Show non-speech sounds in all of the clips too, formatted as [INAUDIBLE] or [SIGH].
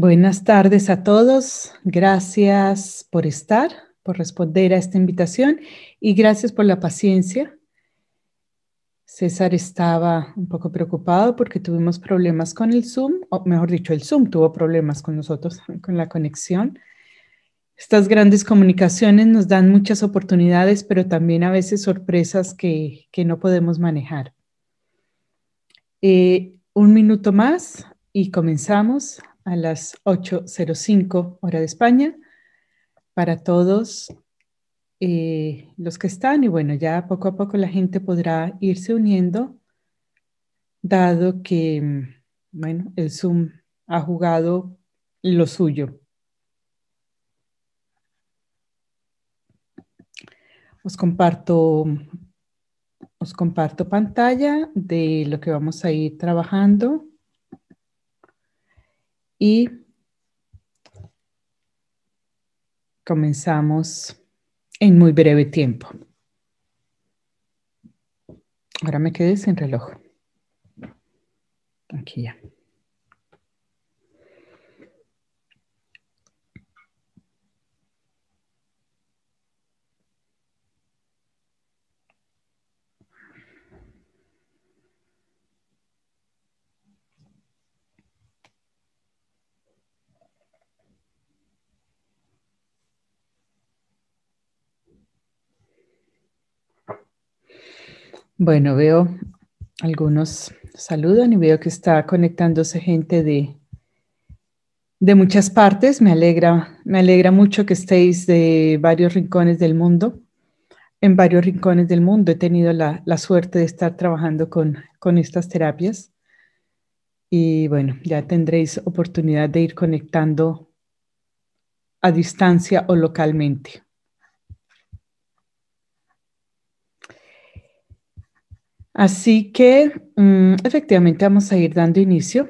Buenas tardes a todos. Gracias por estar, por responder a esta invitación y gracias por la paciencia. César estaba un poco preocupado porque tuvimos problemas con el Zoom, o mejor dicho, el Zoom tuvo problemas con nosotros, [LAUGHS] con la conexión. Estas grandes comunicaciones nos dan muchas oportunidades, pero también a veces sorpresas que, no podemos manejar. Eh, un minuto más y comenzamos a las 8.05 hora de España para todos eh, los que están y bueno, ya poco a poco la gente podrá irse uniendo dado que, bueno, el Zoom ha jugado lo suyo. Os comparto, os comparto pantalla de lo que vamos a ir trabajando y comenzamos en muy breve tiempo. Ahora me quedé sin reloj. Aquí ya. Bueno, veo algunos saludan y veo que está conectándose gente de, de muchas partes. Me alegra, me alegra mucho que estéis de varios rincones del mundo. En varios rincones del mundo he tenido la, suerte de estar trabajando con estas terapias. Y bueno, ya tendréis oportunidad de ir conectando a distancia o localmente. Así que mm, efectivamente vamos a ir dando inicio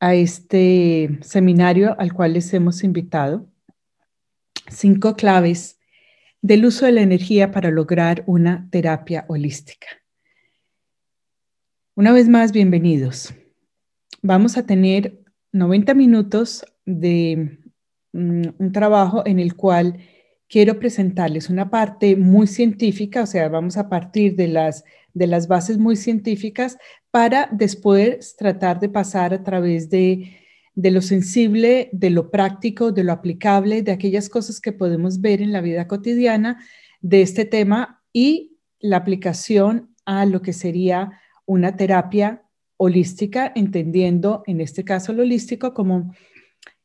a este seminario al cual les hemos invitado. Cinco claves del uso de la energía para lograr una terapia holística. Una vez más, bienvenidos. Vamos a tener 90 minutos de mm, un trabajo en el cual quiero presentarles una parte muy científica, o sea, vamos a partir de las de las bases muy científicas para después tratar de pasar a través de, de lo sensible, de lo práctico, de lo aplicable, de aquellas cosas que podemos ver en la vida cotidiana de este tema y la aplicación a lo que sería una terapia holística, entendiendo en este caso lo holístico como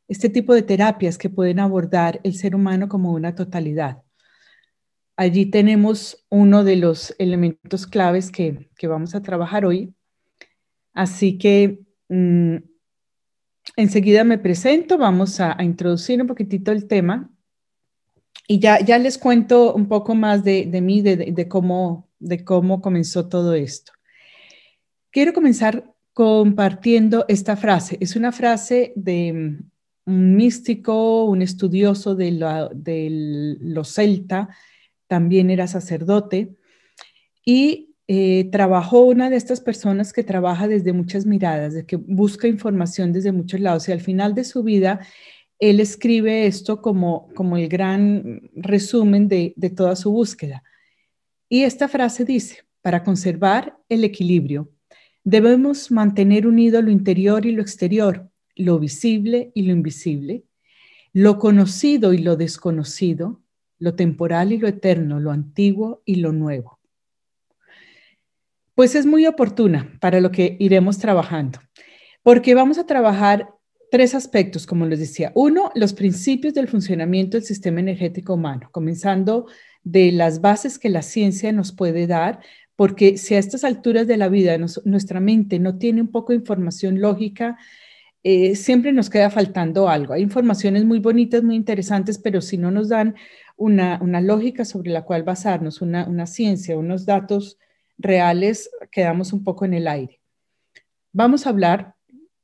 este tipo de terapias que pueden abordar el ser humano como una totalidad. Allí tenemos uno de los elementos claves que, vamos a trabajar hoy. Así que mm, enseguida me presento, vamos a, introducir un poquitito el tema y ya, les cuento un poco más de, mí, de, cómo, de cómo comenzó todo esto. Quiero comenzar compartiendo esta frase. Es una frase de un místico, un estudioso de, la, de lo celta, también era sacerdote, y eh, trabajó una de estas personas que trabaja desde muchas miradas, de que busca información desde muchos lados, y al final de su vida, él escribe esto como, como el gran resumen de, de toda su búsqueda. Y esta frase dice, para conservar el equilibrio, debemos mantener unido lo interior y lo exterior, lo visible y lo invisible, lo conocido y lo desconocido, lo temporal y lo eterno, lo antiguo y lo nuevo. Pues es muy oportuna para lo que iremos trabajando, porque vamos a trabajar tres aspectos, como les decía. Uno, los principios del funcionamiento del sistema energético humano, comenzando de las bases que la ciencia nos puede dar, porque si a estas alturas de la vida nuestra mente no tiene un poco de información lógica, eh, siempre nos queda faltando algo. Hay informaciones muy bonitas, muy interesantes, pero si no nos dan una, lógica sobre la cual basarnos, una, una ciencia, unos datos reales, quedamos un poco en el aire. Vamos a hablar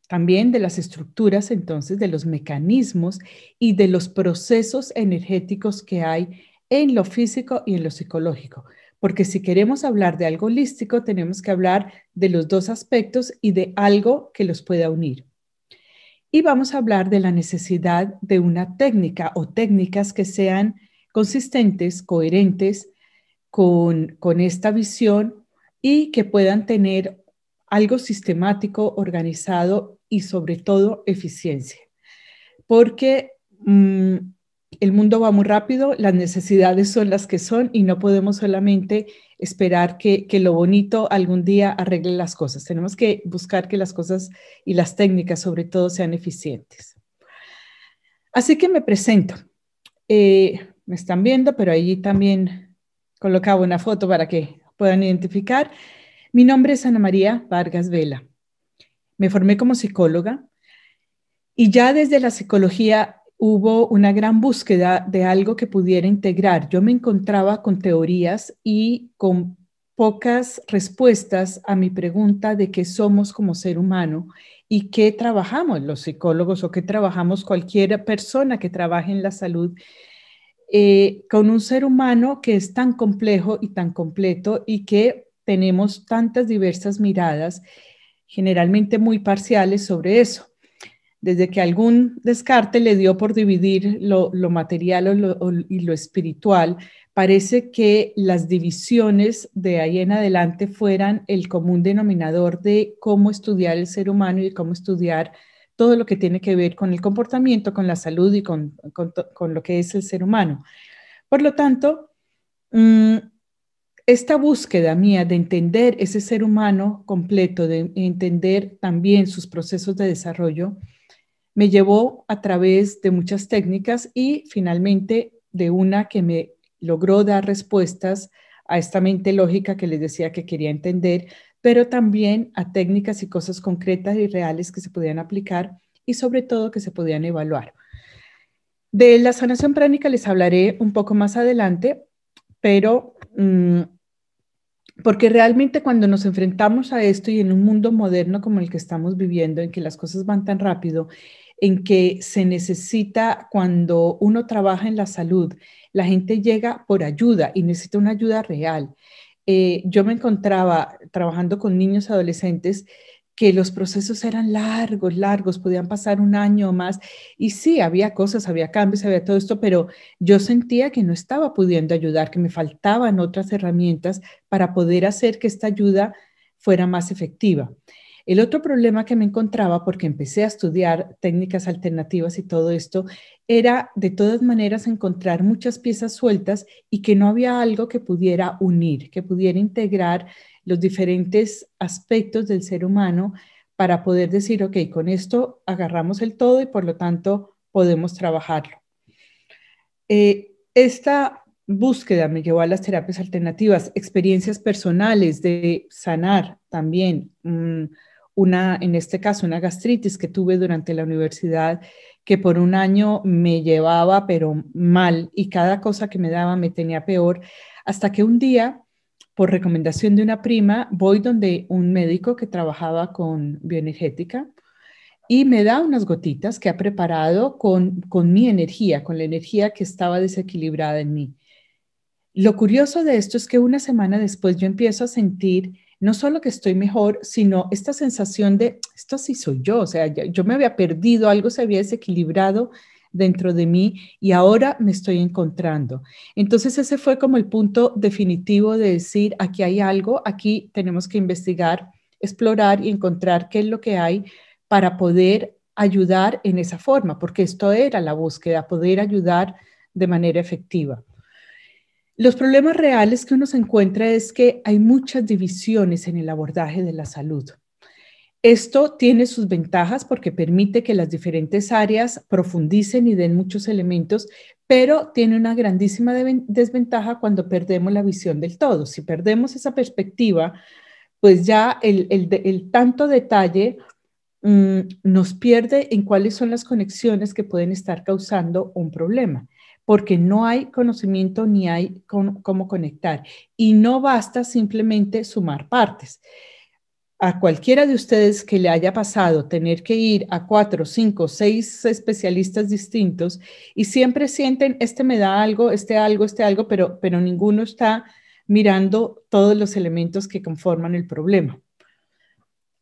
también de las estructuras, entonces, de los mecanismos y de los procesos energéticos que hay en lo físico y en lo psicológico. Porque si queremos hablar de algo holístico, tenemos que hablar de los dos aspectos y de algo que los pueda unir. Y vamos a hablar de la necesidad de una técnica o técnicas que sean consistentes, coherentes con, esta visión y que puedan tener algo sistemático, organizado y sobre todo eficiencia. Porque mm, el mundo va muy rápido, las necesidades son las que son y no podemos solamente esperar que, lo bonito algún día arregle las cosas. Tenemos que buscar que las cosas y las técnicas sobre todo sean eficientes. Así que me presento. Eh, me están viendo, pero allí también colocaba una foto para que puedan identificar. Mi nombre es Ana María Vargas Vela. Me formé como psicóloga y ya desde la psicología hubo una gran búsqueda de algo que pudiera integrar. Yo me encontraba con teorías y con pocas respuestas a mi pregunta de qué somos como ser humano y qué trabajamos los psicólogos o qué trabajamos cualquier persona que trabaje en la salud eh, con un ser humano que es tan complejo y tan completo y que tenemos tantas diversas miradas, generalmente muy parciales sobre eso. Desde que algún descarte le dio por dividir lo, material y lo espiritual, parece que las divisiones de ahí en adelante fueran el común denominador de cómo estudiar el ser humano y cómo estudiar todo lo que tiene que ver con el comportamiento, con la salud y con, lo que es el ser humano. Por lo tanto, mm, esta búsqueda mía de entender ese ser humano completo, de entender también sus procesos de desarrollo, me llevó a través de muchas técnicas y finalmente de una que me logró dar respuestas a esta mente lógica que les decía que quería entender pero también a técnicas y cosas concretas y reales que se podían aplicar y sobre todo que se podían evaluar. De la sanación pránica les hablaré un poco más adelante, pero mm, porque realmente cuando nos enfrentamos a esto y en un mundo moderno como el que estamos viviendo, en que las cosas van tan rápido, en que se necesita cuando uno trabaja en la salud, la gente llega por ayuda y necesita una ayuda real. Eh, yo me encontraba trabajando con niños adolescentes que los procesos eran largos, largos, podían pasar un año o más. Y sí, había cosas, había cambios, había todo esto, pero yo sentía que no estaba pudiendo ayudar, que me faltaban otras herramientas para poder hacer que esta ayuda fuera más efectiva. El otro problema que me encontraba, porque empecé a estudiar técnicas alternativas y todo esto, era de todas maneras encontrar muchas piezas sueltas y que no había algo que pudiera unir, que pudiera integrar los diferentes aspectos del ser humano para poder decir, ok, con esto agarramos el todo y por lo tanto podemos trabajarlo. Eh, esta búsqueda me llevó a las terapias alternativas, experiencias personales de sanar también. Mm, una, en este caso, una gastritis que tuve durante la universidad que por un año me llevaba pero mal y cada cosa que me daba me tenía peor, hasta que un día, por recomendación de una prima, voy donde un médico que trabajaba con bioenergética y me da unas gotitas que ha preparado con, con mi energía, con la energía que estaba desequilibrada en mí. Lo curioso de esto es que una semana después yo empiezo a sentir no solo que estoy mejor, sino esta sensación de, esto sí soy yo, o sea, yo me había perdido, algo se había desequilibrado dentro de mí y ahora me estoy encontrando. Entonces ese fue como el punto definitivo de decir, aquí hay algo, aquí tenemos que investigar, explorar y encontrar qué es lo que hay para poder ayudar en esa forma, porque esto era la búsqueda, poder ayudar de manera efectiva. Los problemas reales que uno se encuentra es que hay muchas divisiones en el abordaje de la salud. Esto tiene sus ventajas porque permite que las diferentes áreas profundicen y den muchos elementos, pero tiene una grandísima desventaja cuando perdemos la visión del todo. Si perdemos esa perspectiva, pues ya el, tanto detalle mm, nos pierde en cuáles son las conexiones que pueden estar causando un problema porque no hay conocimiento ni hay cómo conectar. Y no basta simplemente sumar partes. A cualquiera de ustedes que le haya pasado tener que ir a cuatro, cinco, seis especialistas distintos y siempre sienten, este me da algo, este algo, este algo, pero, pero ninguno está mirando todos los elementos que conforman el problema.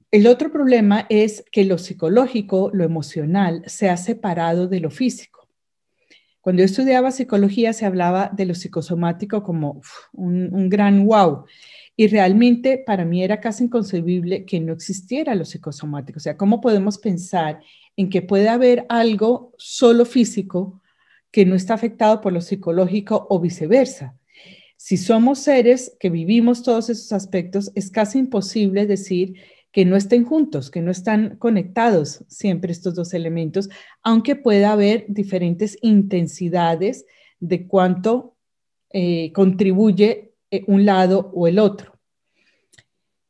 El otro problema es que lo psicológico, lo emocional, se ha separado de lo físico. Cuando yo estudiaba psicología se hablaba de lo psicosomático como un, un gran wow. Y realmente para mí era casi inconcebible que no existiera lo psicosomático. O sea, ¿cómo podemos pensar en que puede haber algo solo físico que no está afectado por lo psicológico o viceversa? Si somos seres que vivimos todos esos aspectos, es casi imposible decir que no estén juntos, que no están conectados siempre estos dos elementos, aunque pueda haber diferentes intensidades de cuánto eh, contribuye eh, un lado o el otro.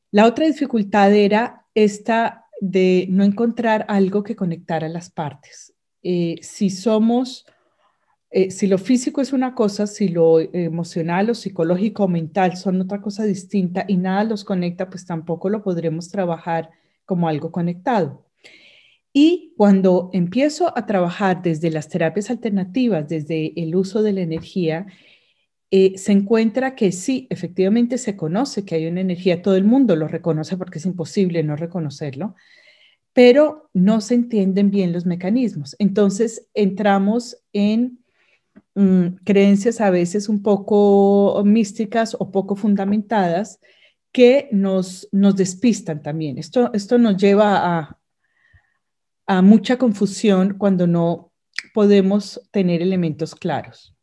La otra dificultad era esta de no encontrar algo que conectara las partes. Eh, si somos eh, si lo físico es una cosa, si lo emocional o psicológico o mental son otra cosa distinta y nada los conecta, pues tampoco lo podremos trabajar como algo conectado. Y cuando empiezo a trabajar desde las terapias alternativas, desde el uso de la energía, eh, se encuentra que sí, efectivamente se conoce que hay una energía, todo el mundo lo reconoce porque es imposible no reconocerlo, pero no se entienden bien los mecanismos. Entonces entramos en Mm, creencias a veces un poco místicas o poco fundamentadas que nos, nos despistan también. Esto, esto nos lleva a, a mucha confusión cuando no podemos tener elementos claros.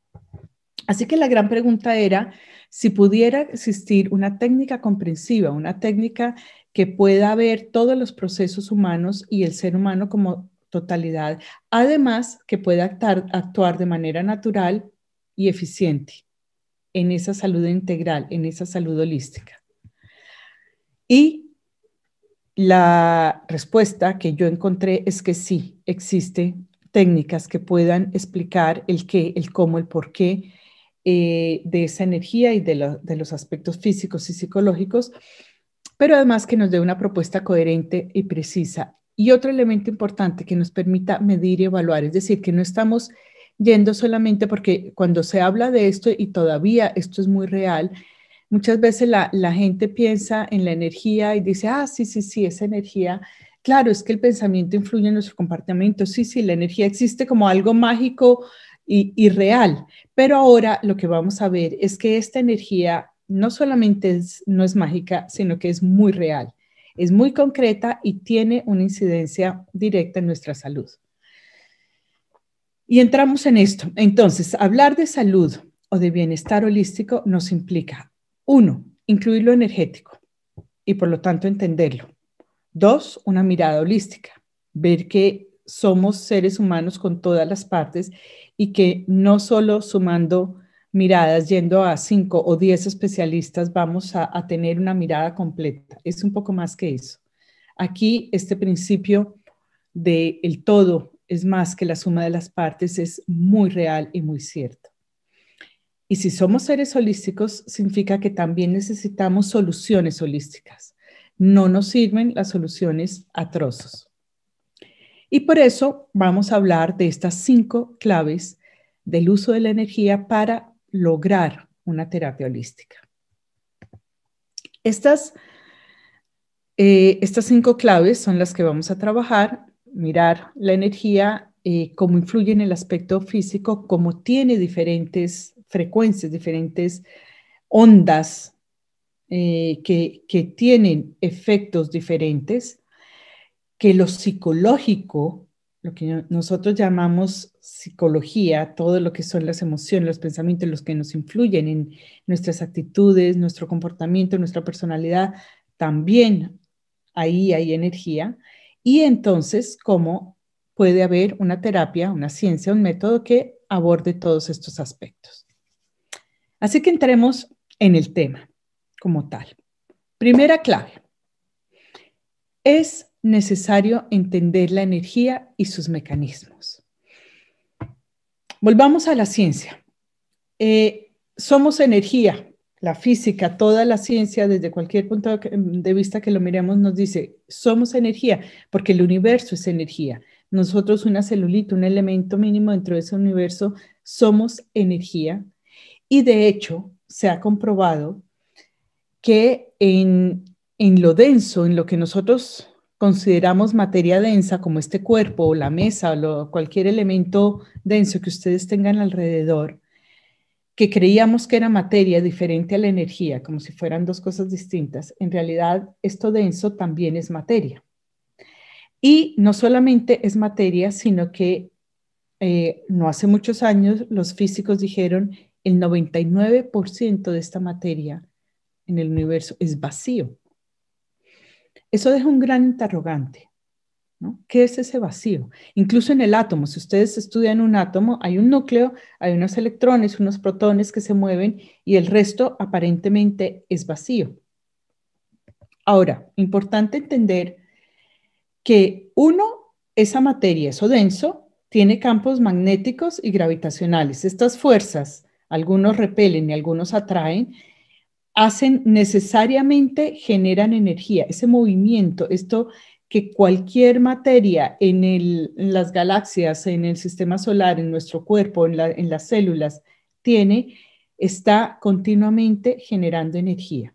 Así que la gran pregunta era si pudiera existir una técnica comprensiva, una técnica que pueda ver todos los procesos humanos y el ser humano como totalidad, además que pueda actuar de manera natural y eficiente en esa salud integral, en esa salud holística. Y la respuesta que yo encontré es que sí, existe técnicas que puedan explicar el qué, el cómo, el por qué eh, de esa energía y de, de los aspectos físicos y psicológicos, pero además que nos dé una propuesta coherente y precisa y otro elemento importante que nos permita medir y evaluar, es decir, que no estamos yendo solamente porque cuando se habla de esto y todavía esto es muy real, muchas veces la, gente piensa en la energía y dice, ah, sí, sí, sí, esa energía Claro, es que el pensamiento influye en nuestro comportamiento. Sí, sí, la energía existe como algo mágico y, y, real. Pero ahora lo que vamos a ver es que esta energía no solamente no es mágica, sino que es muy real es muy concreta y tiene una incidencia directa en nuestra salud. Y entramos en esto. Entonces, hablar de salud o de bienestar holístico nos implica, uno, incluir lo energético y por lo tanto entenderlo. Dos, una mirada holística, ver que somos seres humanos con todas las partes y que no solo sumando miradas, yendo a cinco o diez especialistas, vamos a, tener una mirada completa. Es un poco más que eso. Aquí este principio de el todo es más que la suma de las partes es muy real y muy cierto. Y si somos seres holísticos, significa que también necesitamos soluciones holísticas. No nos sirven las soluciones a trozos. Y por eso vamos a hablar de estas cinco claves del uso de la energía para lograr una terapia holística. Estas, eh, estas cinco claves son las que vamos a trabajar, mirar la energía, eh, cómo influye en el aspecto físico, cómo tiene diferentes frecuencias, diferentes ondas eh, que, que tienen efectos diferentes, que lo psicológico, lo que nosotros llamamos psicología, todo lo que son las emociones, los pensamientos, los que nos influyen en nuestras actitudes, nuestro comportamiento, nuestra personalidad, también ahí hay energía. Y entonces, ¿cómo puede haber una terapia, una ciencia, un método que aborde todos estos aspectos? Así que entremos en el tema como tal. Primera clave. Es necesario entender la energía y sus mecanismos. Volvamos a la ciencia. Eh, somos energía. La física, toda la ciencia, desde cualquier punto de vista que lo miremos, nos dice, somos energía, porque el universo es energía. Nosotros, una celulita, un elemento mínimo dentro de ese universo, somos energía. Y de hecho, se ha comprobado que en, en lo denso, en lo que nosotros consideramos materia densa como este cuerpo o la mesa o cualquier elemento denso que ustedes tengan alrededor, que creíamos que era materia diferente a la energía, como si fueran dos cosas distintas, en realidad esto denso también es materia. Y no solamente es materia, sino que eh, no hace muchos años los físicos dijeron el 99% de esta materia en el universo es vacío. Eso deja un gran interrogante. ¿Qué es ese vacío? Incluso en el átomo, si ustedes estudian un átomo, hay un núcleo, hay unos electrones, unos protones que se mueven y el resto aparentemente es vacío. Ahora, importante entender que uno, esa materia, eso denso, tiene campos magnéticos y gravitacionales. Estas fuerzas, algunos repelen y algunos atraen, hacen necesariamente, generan energía, ese movimiento, esto que cualquier materia en, las galaxias, en el sistema solar, en nuestro cuerpo, en, las células, tiene, está continuamente generando energía.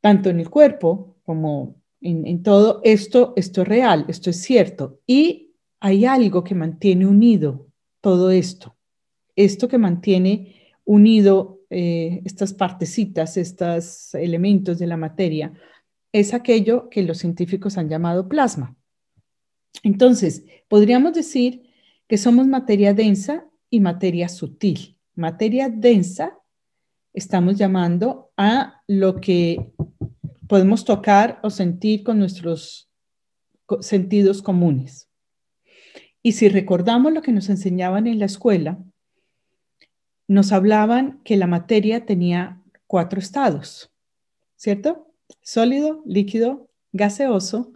Tanto en el cuerpo como en, en, todo esto, esto es real, esto es cierto. Y hay algo que mantiene unido todo esto. Esto que mantiene unido eh, estas partecitas, estos elementos de la materia, es aquello que los científicos han llamado plasma. Entonces, podríamos decir que somos materia densa y materia sutil. Materia densa estamos llamando a lo que podemos tocar o sentir con nuestros sentidos comunes. Y si recordamos lo que nos enseñaban en la escuela, nos hablaban que la materia tenía cuatro estados, ¿cierto? Sólido, líquido, gaseoso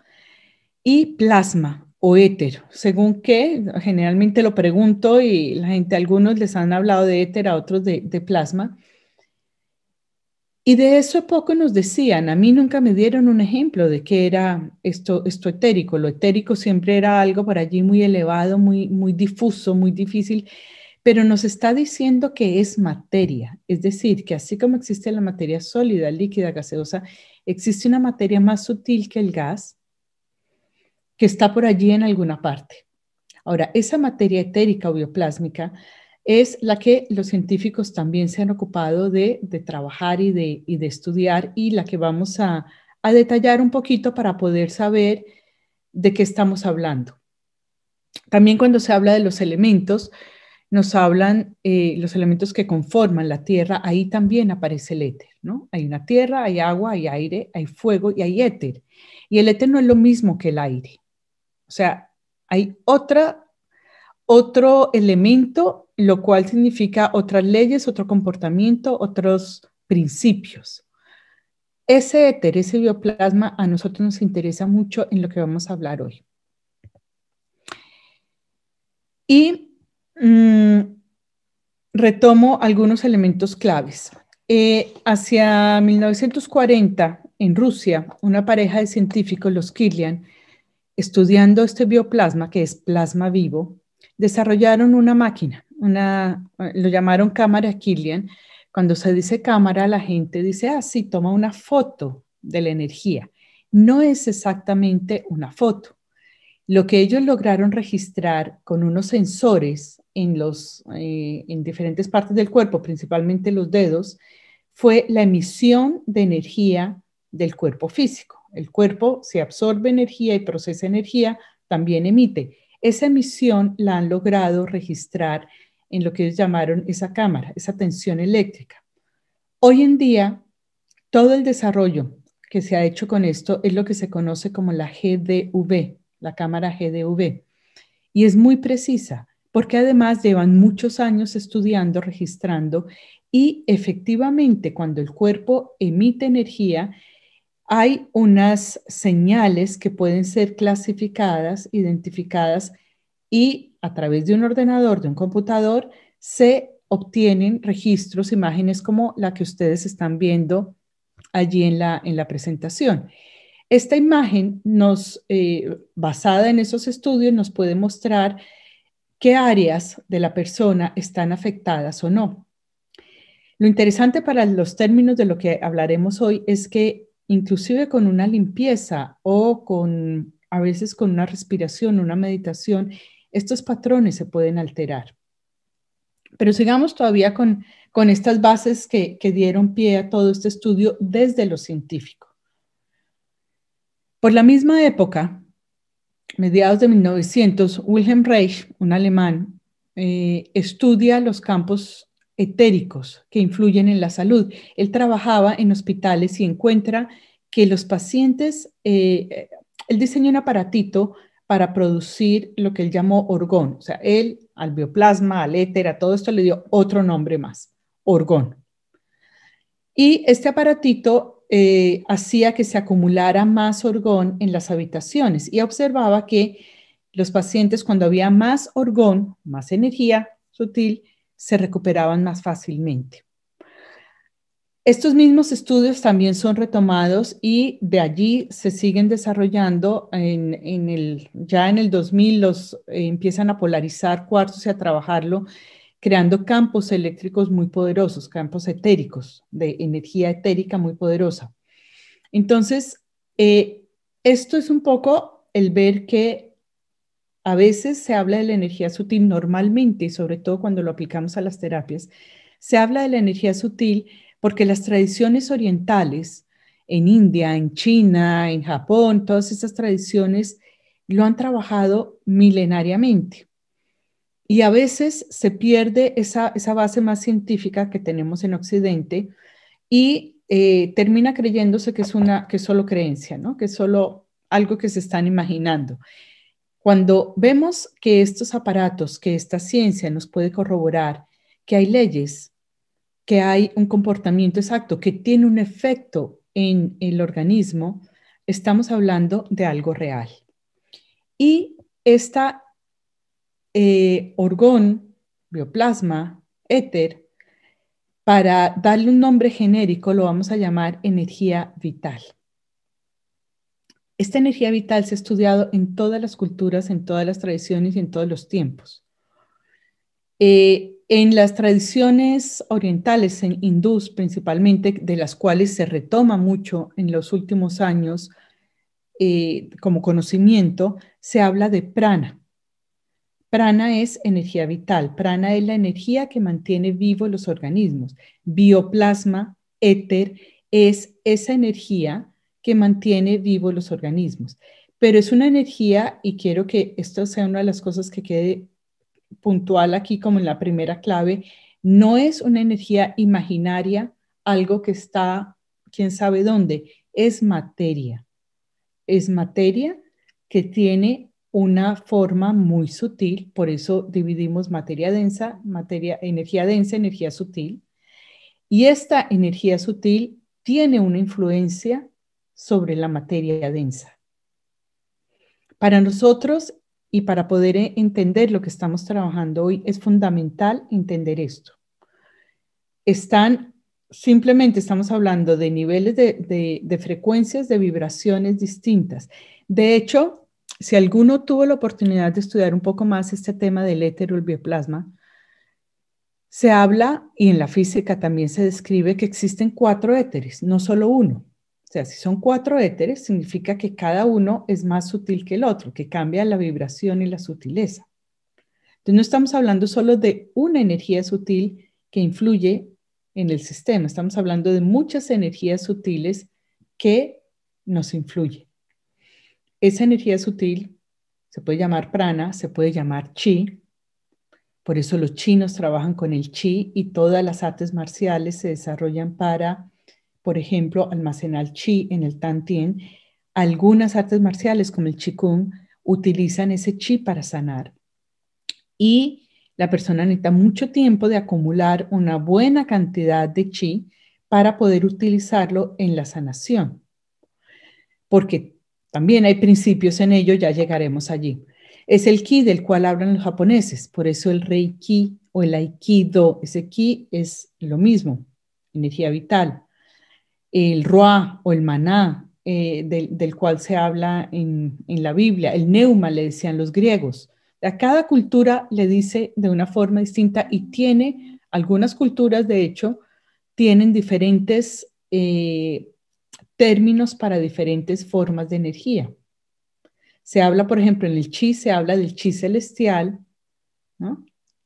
y plasma o éter, según que generalmente lo pregunto y la gente, algunos les han hablado de éter, a otros de, plasma. Y de eso poco nos decían, a mí nunca me dieron un ejemplo de qué era esto, esto etérico. Lo etérico siempre era algo por allí muy elevado, muy, muy difuso, muy difícil pero nos está diciendo que es materia, es decir, que así como existe la materia sólida, líquida, gaseosa, existe una materia más sutil que el gas que está por allí en alguna parte. Ahora, esa materia etérica o bioplásmica es la que los científicos también se han ocupado de, trabajar y de, estudiar y la que vamos a detallar un poquito para poder saber de qué estamos hablando. También cuando se habla de los elementos, nos hablan eh, los elementos que conforman la tierra, ahí también aparece el éter, ¿no? Hay una tierra, hay agua, hay aire, hay fuego y hay éter. Y el éter no es lo mismo que el aire. O sea, hay otra, otro elemento, lo cual significa otras leyes, otro comportamiento, otros principios. Ese éter, ese bioplasma, a nosotros nos interesa mucho en lo que vamos a hablar hoy. Y Mm, retomo algunos elementos claves. Eh, hacia 1940, en Rusia, una pareja de científicos, los killian, estudiando este bioplasma, que es plasma vivo, desarrollaron una máquina, una, eh, lo llamaron cámara killian, Cuando se dice cámara, la gente dice, ah, sí, toma una foto de la energía. No es exactamente una foto. Lo que ellos lograron registrar con unos sensores en, los, eh, en diferentes partes del cuerpo, principalmente los dedos, fue la emisión de energía del cuerpo físico. El cuerpo se absorbe energía y procesa energía, también emite. Esa emisión la han logrado registrar en lo que ellos llamaron esa cámara, esa tensión eléctrica. Hoy en día, todo el desarrollo que se ha hecho con esto es lo que se conoce como la GDV, la cámara GDV, y es muy precisa porque además llevan muchos años estudiando, registrando y efectivamente cuando el cuerpo emite energía, hay unas señales que pueden ser clasificadas, identificadas y a través de un ordenador, de un computador, se obtienen registros, imágenes como la que ustedes están viendo allí en la, presentación. Esta imagen, eh, basada en esos estudios, nos puede mostrar qué áreas de la persona están afectadas o no. Lo interesante para los términos de lo que hablaremos hoy es que inclusive con una limpieza o con a veces con una respiración, una meditación, estos patrones se pueden alterar. Pero sigamos todavía con, estas bases que dieron pie a todo este estudio desde lo científico. Por la misma época, mediados de 1900, Wilhelm Reich, un alemán, eh, estudia los campos etéricos que influyen en la salud. Él trabajaba en hospitales y encuentra que los pacientes, eh, eh, él diseñó un aparatito para producir lo que él llamó orgón. O sea, él al bioplasma, al éter, a todo esto le dio otro nombre más, orgón. Y este aparatito eh, hacía que se acumulara más orgón en las habitaciones y observaba que los pacientes cuando había más orgón, más energía sutil, se recuperaban más fácilmente. Estos mismos estudios también son retomados y de allí se siguen desarrollando. el, ya en el 2000 los eh, empiezan a polarizar cuartos y a trabajarlo creando campos eléctricos muy poderosos, campos etéricos, de energía etérica muy poderosa. Entonces, eh, esto es un poco el ver que a veces se habla de la energía sutil normalmente, sobre todo cuando lo aplicamos a las terapias, se habla de la energía sutil porque las tradiciones orientales en India, en China, en Japón, todas esas tradiciones lo han trabajado milenariamente. Y a veces se pierde esa, base más científica que tenemos en Occidente y eh, termina creyéndose que es, una, que solo creencia, que es solo algo que se están imaginando. Cuando vemos que estos aparatos, que esta ciencia nos puede corroborar, que hay leyes, que hay un comportamiento exacto, que tiene un efecto en el organismo, estamos hablando de algo real. Y esta eh, orgón, bioplasma, éter, para darle un nombre genérico, lo vamos a llamar energía vital. Esta energía vital se ha estudiado en todas las culturas, en todas las tradiciones y en todos los tiempos. Eh, en las tradiciones orientales, en hindús principalmente, de las cuales se retoma mucho en los últimos años eh, como conocimiento, se habla de prana. Prana es energía vital, prana es la energía que mantiene vivos los organismos. Bioplasma, éter, es esa energía que mantiene vivos los organismos. Pero es una energía, y quiero que esto sea una de las cosas que quede puntual aquí como en la primera clave, no es una energía imaginaria, algo que está quién sabe dónde, es materia. Es materia que tiene una forma muy sutil, por eso dividimos materia densa, materia, energía densa, energía sutil. Y esta energía sutil tiene una influencia sobre la materia densa. Para nosotros y para poder entender lo que estamos trabajando hoy es fundamental entender esto. Están simplemente estamos hablando de niveles de, de, frecuencias, de vibraciones distintas. De hecho, si alguno tuvo la oportunidad de estudiar un poco más este tema del éter o el bioplasma, se habla, y en la física también se describe, que existen cuatro éteres, no solo uno. O sea, si son cuatro éteres, significa que cada uno es más sutil que el otro, que cambia la vibración y la sutileza. Entonces, no estamos hablando solo de una energía sutil que influye en el sistema, estamos hablando de muchas energías sutiles que nos influyen. Esa energía sutil se puede llamar prana, se puede llamar chi. Por eso los chinos trabajan con el chi y todas las artes marciales se desarrollan para, por ejemplo, almacenar chi en el tan tien. Algunas artes marciales como el qigong utilizan ese chi para sanar. Y la persona necesita mucho tiempo de acumular una buena cantidad de chi para poder utilizarlo en la sanación. Porque también hay principios en ello, ya llegaremos allí. Es el ki del cual hablan los japoneses, por eso el reiki o el aikido, ese ki es lo mismo, energía vital. El roa o el maná, eh, del, cual se habla en, la Biblia, el neuma le decían los griegos. A cada cultura le dice de una forma distinta y tiene, algunas culturas de hecho, tienen diferentes eh, términos para diferentes formas de energía. Se habla, por ejemplo, en el chi, se habla del chi celestial,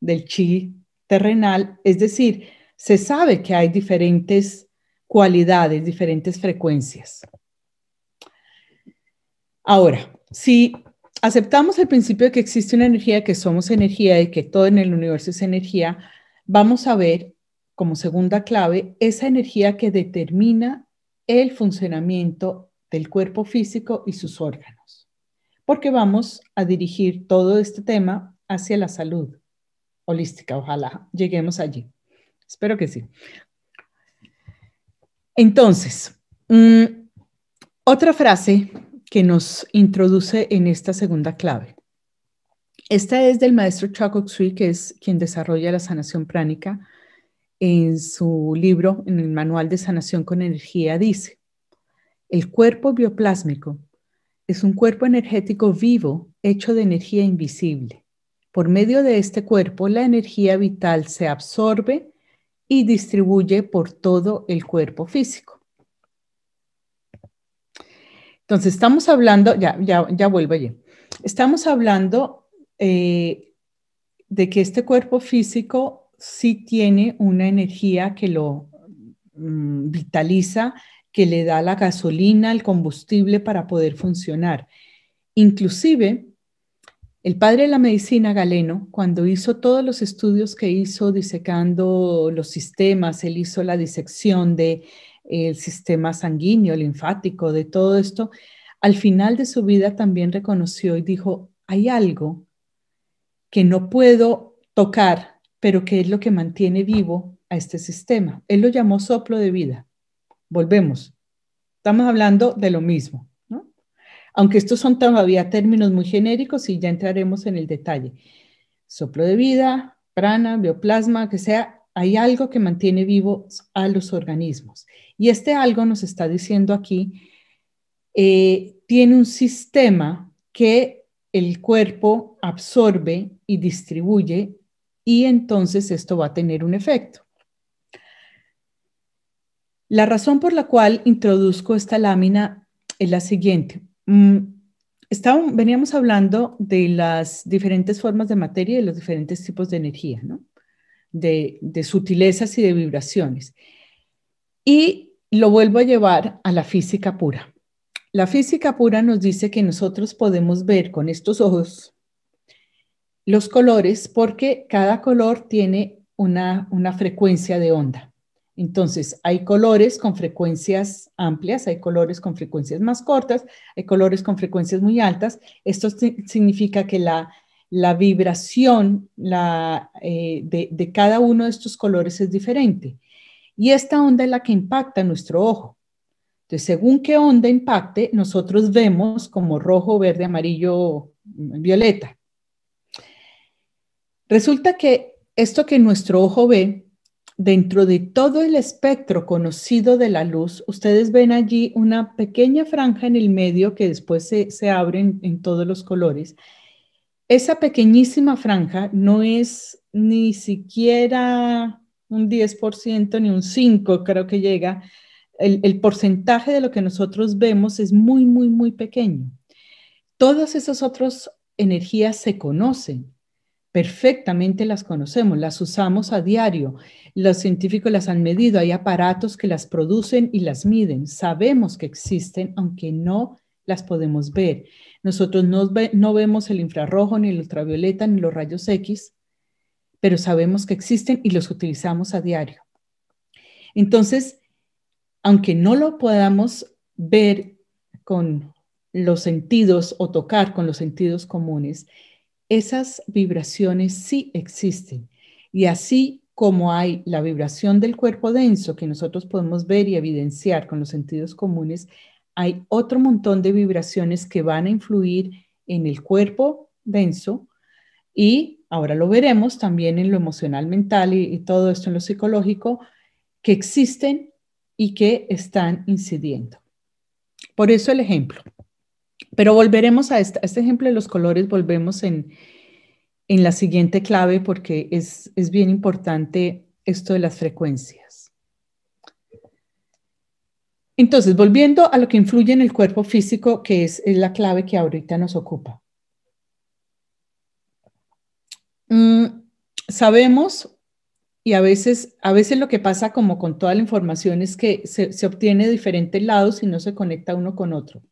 del chi terrenal, es decir, se sabe que hay diferentes cualidades, diferentes frecuencias. Ahora, si aceptamos el principio de que existe una energía, que somos energía y que todo en el universo es energía, vamos a ver como segunda clave esa energía que determina el funcionamiento del cuerpo físico y sus órganos, porque vamos a dirigir todo este tema hacia la salud holística. Ojalá lleguemos allí. Espero que sí. Entonces, mm, otra frase que nos introduce en esta segunda clave. Esta es del maestro Chuck Oxley, que es quien desarrolla la sanación pránica, en su libro, en el Manual de Sanación con Energía, dice, el cuerpo bioplásmico es un cuerpo energético vivo hecho de energía invisible. Por medio de este cuerpo, la energía vital se absorbe y distribuye por todo el cuerpo físico. Entonces, estamos hablando, ya, ya, ya vuelvo allí, estamos hablando eh, de que este cuerpo físico sí tiene una energía que lo mm, vitaliza, que le da la gasolina, el combustible para poder funcionar. Inclusive, el padre de la medicina, Galeno, cuando hizo todos los estudios que hizo disecando los sistemas, él hizo la disección del de, el sistema sanguíneo, linfático, de todo esto, al final de su vida también reconoció y dijo, hay algo que no puedo tocar, pero ¿qué es lo que mantiene vivo a este sistema. Él lo llamó soplo de vida. Volvemos. Estamos hablando de lo mismo, ¿no? Aunque estos son todavía términos muy genéricos y ya entraremos en el detalle. Soplo de vida, prana, bioplasma, que sea, hay algo que mantiene vivo a los organismos. Y este algo nos está diciendo aquí, eh, tiene un sistema que el cuerpo absorbe y distribuye y entonces esto va a tener un efecto. La razón por la cual introduzco esta lámina es la siguiente. Mm, veníamos hablando de las diferentes formas de materia y los diferentes tipos de energía, ¿no? de, de sutilezas y de vibraciones. Y lo vuelvo a llevar a la física pura. La física pura nos dice que nosotros podemos ver con estos ojos los colores porque cada color tiene una, frecuencia de onda. Entonces, hay colores con frecuencias amplias, hay colores con frecuencias más cortas, hay colores con frecuencias muy altas. Esto significa que la, vibración la, eh, de, de, cada uno de estos colores es diferente. Y esta onda es la que impacta nuestro ojo. Entonces, según qué onda impacte, nosotros vemos como rojo, verde, amarillo, violeta. Resulta que esto que nuestro ojo ve, dentro de todo el espectro conocido de la luz, ustedes ven allí una pequeña franja en el medio que después se, se abre en, todos los colores. Esa pequeñísima franja no es ni siquiera un 10% ni un 5%, creo que llega. el, porcentaje de lo que nosotros vemos es muy, muy, muy pequeño. Todas esas otras energías se conocen perfectamente las conocemos, las usamos a diario, los científicos las han medido, hay aparatos que las producen y las miden, sabemos que existen, aunque no las podemos ver. Nosotros no, vemos el infrarrojo, ni el ultravioleta, ni los rayos X, pero sabemos que existen y los utilizamos a diario. Entonces, aunque no lo podamos ver con los sentidos o tocar con los sentidos comunes, esas vibraciones sí existen. Y así como hay la vibración del cuerpo denso que nosotros podemos ver y evidenciar con los sentidos comunes, hay otro montón de vibraciones que van a influir en el cuerpo denso y ahora lo veremos también en lo emocional, mental y, todo esto en lo psicológico, que existen y que están incidiendo. Por eso el ejemplo. Pero volveremos a este, ejemplo de los colores, volvemos en, la siguiente clave porque es, bien importante esto de las frecuencias. Entonces, volviendo a lo que influye en el cuerpo físico, que es, la clave que ahorita nos ocupa. Mm, sabemos, y a veces, a veces lo que pasa como con toda la información es que se, se obtiene de diferentes lados y no se conecta uno con otro.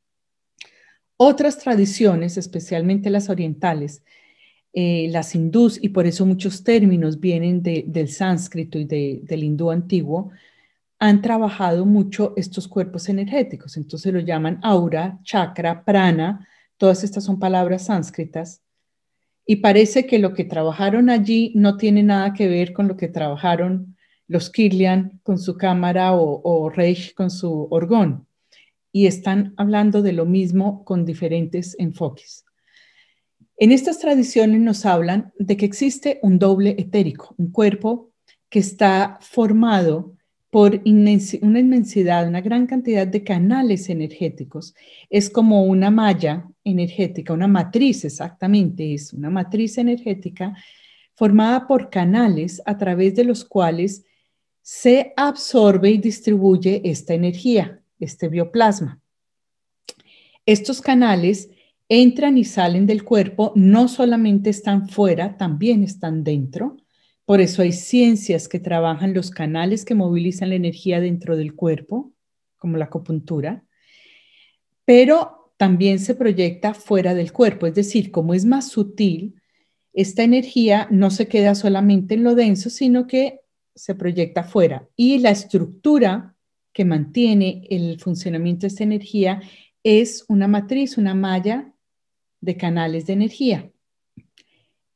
Otras tradiciones, especialmente las orientales, eh, las hindús, y por eso muchos términos vienen del sánscrito y del hindú antiguo, han trabajado mucho estos cuerpos energéticos. Entonces lo llaman aura, chakra, prana, todas estas son palabras sánscritas. Y parece que lo que trabajaron allí no tiene nada que ver con lo que trabajaron los Kirlian con su cámara o, o Reich con su orgón y están hablando de lo mismo con diferentes enfoques. En estas tradiciones nos hablan de que existe un doble etérico, un cuerpo que está formado por una inmensidad, una gran cantidad de canales energéticos. Es como una malla energética, una matriz exactamente, es una matriz energética formada por canales a través de los cuales se absorbe y distribuye esta energía este bioplasma. Estos canales entran y salen del cuerpo, no solamente están fuera, también están dentro. Por eso hay ciencias que trabajan los canales que movilizan la energía dentro del cuerpo, como la acupuntura, pero también se proyecta fuera del cuerpo, es decir, como es más sutil, esta energía no se queda solamente en lo denso, sino que se proyecta fuera. Y la estructura que mantiene el funcionamiento de esta energía es una matriz, una malla de canales de energía.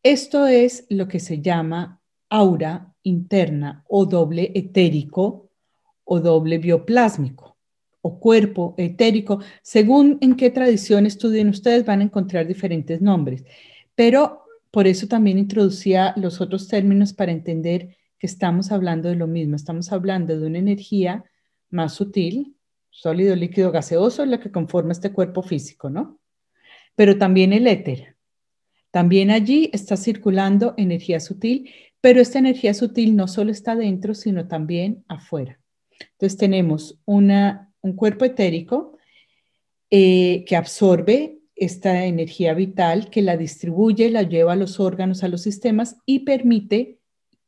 Esto es lo que se llama aura interna o doble etérico o doble bioplásmico o cuerpo etérico. Según en qué tradición estudien ustedes van a encontrar diferentes nombres, pero por eso también introducía los otros términos para entender que estamos hablando de lo mismo, estamos hablando de una energía más sutil, sólido, líquido, gaseoso, es la que conforma este cuerpo físico, ¿no? Pero también el éter. También allí está circulando energía sutil, pero esta energía sutil no solo está dentro, sino también afuera. Entonces tenemos una, un cuerpo etérico eh, que absorbe esta energía vital, que la distribuye, la lleva a los órganos, a los sistemas y permite,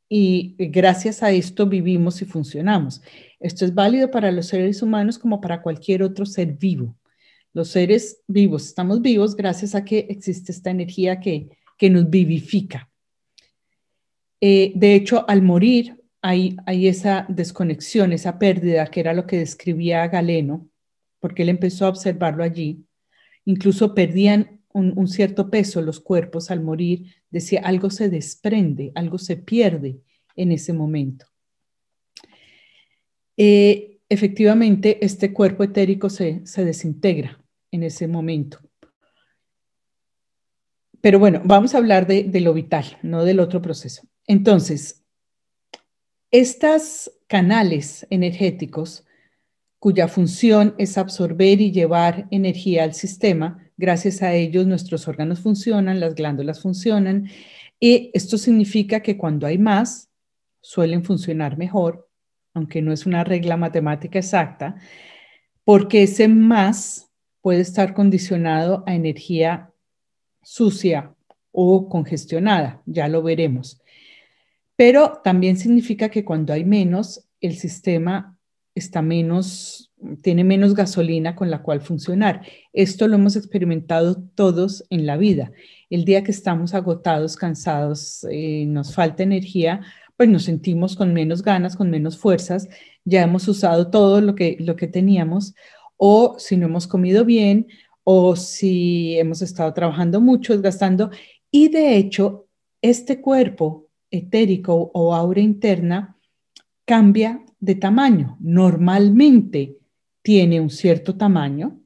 y eh, gracias a esto vivimos y funcionamos. Esto es válido para los seres humanos como para cualquier otro ser vivo. Los seres vivos estamos vivos gracias a que existe esta energía que, nos vivifica. Eh, de hecho, al morir hay, esa desconexión, esa pérdida, que era lo que describía Galeno, porque él empezó a observarlo allí. Incluso perdían un, un, cierto peso los cuerpos al morir, decía, algo se desprende, algo se pierde en ese momento. Eh, efectivamente este cuerpo etérico se, desintegra en ese momento. Pero bueno, vamos a hablar de, de, lo vital, no del otro proceso. Entonces, estos canales energéticos cuya función es absorber y llevar energía al sistema, gracias a ellos nuestros órganos funcionan, las glándulas funcionan, y esto significa que cuando hay más, suelen funcionar mejor, aunque no es una regla matemática exacta, porque ese más puede estar condicionado a energía sucia o congestionada, ya lo veremos. Pero también significa que cuando hay menos, el sistema está menos, tiene menos gasolina con la cual funcionar. Esto lo hemos experimentado todos en la vida. El día que estamos agotados, cansados, eh, nos falta energía, pues nos sentimos con menos ganas, con menos fuerzas, ya hemos usado todo lo que, lo que teníamos, o si no hemos comido bien, o si hemos estado trabajando mucho, gastando, y de hecho, este cuerpo etérico o aura interna cambia de tamaño. Normalmente tiene un cierto tamaño,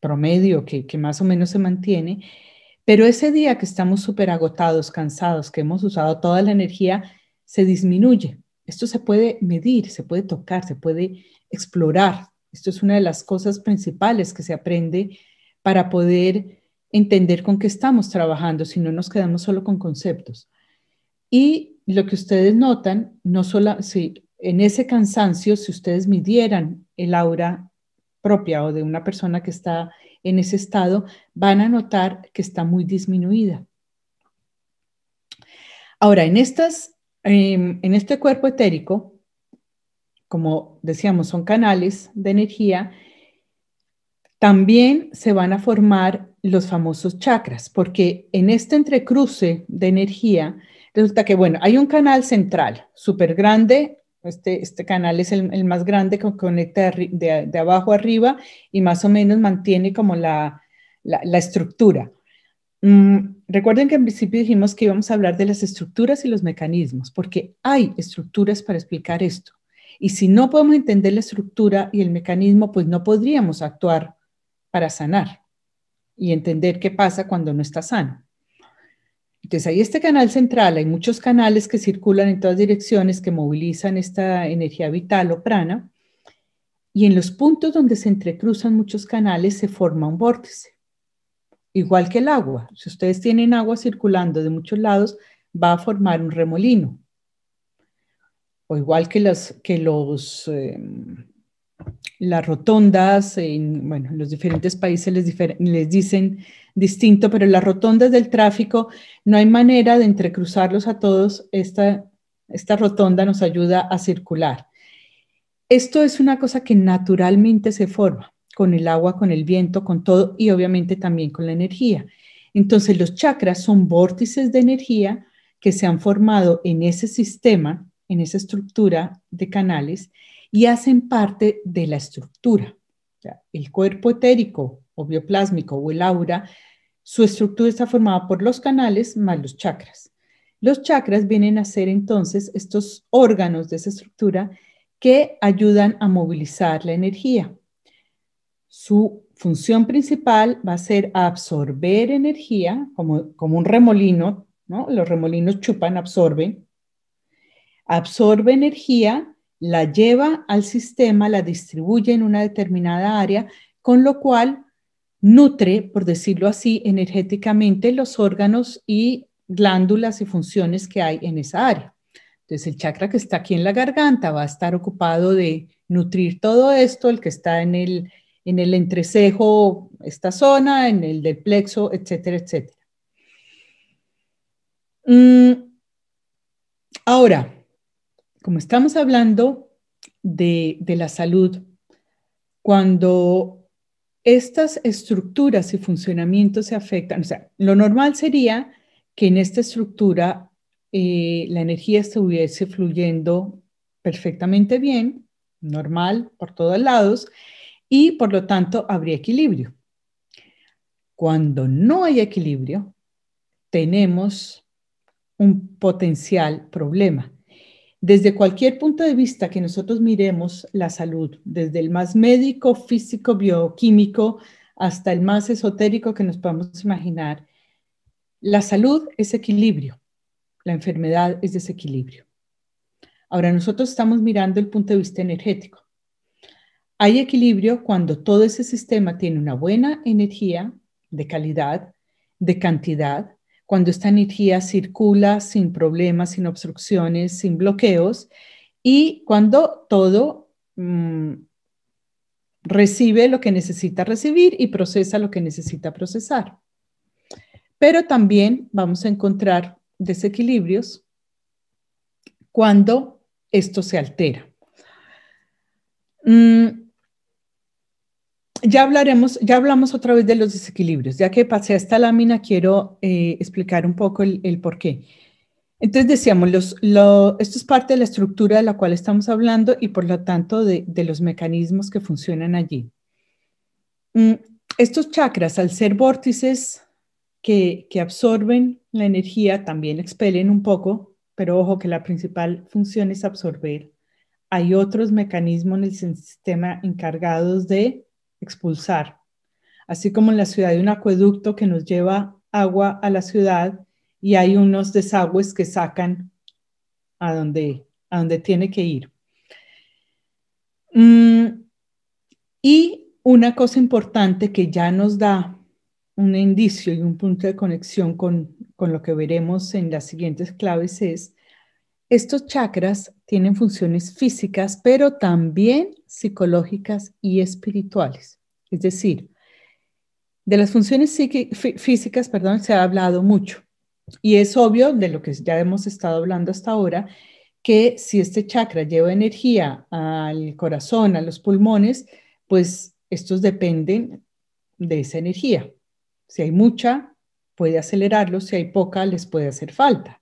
promedio, que, que más o menos se mantiene, pero ese día que estamos súper agotados, cansados, que hemos usado toda la energía, se disminuye. Esto se puede medir, se puede tocar, se puede explorar. Esto es una de las cosas principales que se aprende para poder entender con qué estamos trabajando, si no nos quedamos solo con conceptos. Y lo que ustedes notan, no solo si en ese cansancio, si ustedes midieran el aura propia o de una persona que está en ese estado, van a notar que está muy disminuida. Ahora, en estas Em, en, este cuerpo etérico, como decíamos, son canales de energía, también se van a formar los famosos chakras, porque en este entrecruce de energía, resulta que, bueno, hay un canal central súper grande, este, este, canal es el, más grande que conecta de, abajo arriba y más o menos mantiene como la estructura. Mm, recuerden que en principio dijimos que íbamos a hablar de las estructuras y los mecanismos, porque hay estructuras para explicar esto. Y si no podemos entender la estructura y el mecanismo, pues no podríamos actuar para sanar y entender qué pasa cuando no está sano. Entonces hay este canal central, hay muchos canales que circulan en todas direcciones que movilizan esta energía vital o prana, y en los puntos donde se entrecruzan muchos canales se forma un vórtice igual que el agua. Si ustedes tienen agua circulando de muchos lados, va a formar un remolino. O igual que, las, que los, em, las rotondas, en, bueno, en los diferentes países les, les dicen distinto, pero las rotondas del tráfico, no hay manera de entrecruzarlos a todos. esta rotonda nos ayuda a circular. Esto es una cosa que naturalmente se forma con el agua, con el viento, con todo y obviamente también con la energía. Entonces los chakras son vórtices de energía que se han formado en ese sistema, en esa estructura de canales y hacen parte de la estructura. el cuerpo etérico o bioplásmico o el aura, su estructura está formada por los canales más los chakras. Los chakras vienen a ser entonces estos órganos de esa estructura que ayudan a movilizar la energía. Su función principal va a ser absorber energía, como, un remolino, ¿no? Los remolinos chupan, absorben. Absorbe energía, la lleva al sistema, la distribuye en una determinada área, con lo cual nutre, por decirlo así, energéticamente los órganos y glándulas y funciones que hay en esa área. Entonces, el chakra que está aquí en la garganta va a estar ocupado de nutrir todo esto, el que está en el en el entrecejo, esta zona, en el del plexo, etcétera, etcétera. Mm, ahora, como estamos hablando de, la salud, cuando estas estructuras y funcionamientos se afectan, o sea, lo normal sería que en esta estructura eh, la energía estuviese fluyendo perfectamente bien, normal, por todos lados, y por lo tanto habría equilibrio. Cuando no hay equilibrio, tenemos un potencial problema. Desde cualquier punto de vista que nosotros miremos la salud, desde el más médico, físico, bioquímico, hasta el más esotérico que nos podamos imaginar, la salud es equilibrio, la enfermedad es desequilibrio. Ahora nosotros estamos mirando el punto de vista energético. Hay equilibrio cuando todo ese sistema tiene una buena energía de calidad, de cantidad, cuando esta energía circula sin problemas, sin obstrucciones, sin bloqueos y cuando todo mm, recibe lo que necesita recibir y procesa lo que necesita procesar. Pero también vamos a encontrar desequilibrios cuando esto se altera. Mm, ya hablaremos, ya hablamos otra vez de los desequilibrios. Ya que pasé a esta lámina, quiero eh, explicar un poco el, el por qué. Entonces decíamos, los, esto es parte de la estructura de la cual estamos hablando y por lo tanto de, los mecanismos que funcionan allí. Mm, estos chakras, al ser vórtices que, que, absorben la energía, también expelen un poco, pero ojo que la principal función es absorber. Hay otros mecanismos en el sistema encargados de expulsar, así como en la ciudad hay un acueducto que nos lleva agua a la ciudad y hay unos desagües que sacan a donde, a tiene que ir. Mm, y una cosa importante que ya nos da un indicio y un punto de conexión con, con lo que veremos en las siguientes claves es estos chakras tienen funciones físicas, pero también psicológicas y espirituales. Es decir, de las funciones físicas, perdón, se ha hablado mucho. Y es obvio de lo que ya hemos estado hablando hasta ahora, que si este chakra lleva energía al corazón, a los pulmones, pues estos dependen de esa energía. Si hay mucha, puede acelerarlo, si hay poca, les puede hacer falta.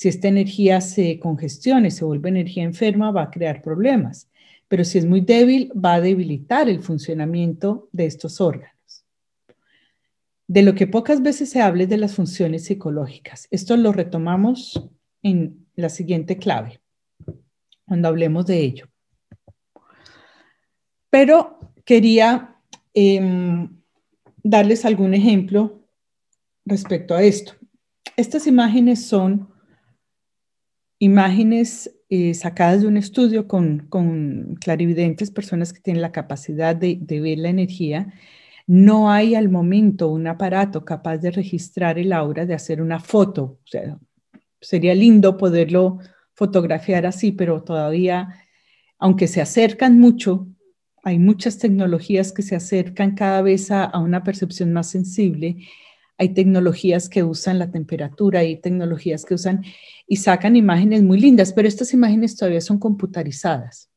Si esta energía se congestiona y se vuelve energía enferma, va a crear problemas, pero si es muy débil, va a debilitar el funcionamiento de estos órganos. De lo que pocas veces se habla es de las funciones psicológicas. Esto lo retomamos en la siguiente clave, cuando hablemos de ello. Pero quería em, darles algún ejemplo respecto a esto. Estas imágenes son imágenes eh, sacadas de un estudio con, clarividentes, personas que tienen la capacidad de, ver la energía, no hay al momento un aparato capaz de registrar el aura, de hacer una foto. sería lindo poderlo fotografiar así, pero todavía, aunque se acercan mucho, hay muchas tecnologías que se acercan cada vez a, a una percepción más sensible hay tecnologías que usan la temperatura, hay tecnologías que usan y sacan imágenes muy lindas, pero estas imágenes todavía son computarizadas.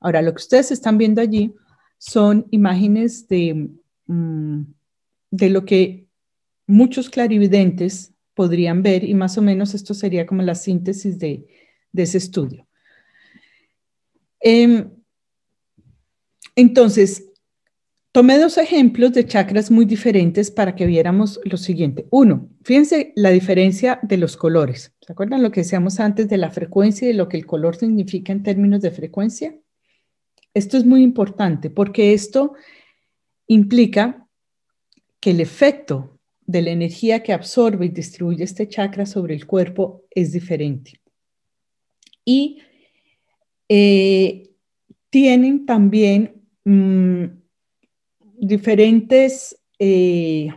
Ahora, lo que ustedes están viendo allí son imágenes de, mm, de lo que muchos clarividentes podrían ver y más o menos esto sería como la síntesis de, de ese estudio. Em, entonces, Tomé dos ejemplos de chakras muy diferentes para que viéramos lo siguiente. Uno, fíjense la diferencia de los colores. ¿Se acuerdan lo que decíamos antes de la frecuencia y de lo que el color significa en términos de frecuencia? Esto es muy importante porque esto implica que el efecto de la energía que absorbe y distribuye este chakra sobre el cuerpo es diferente. Y eh, tienen también... Mm, diferentes, eh,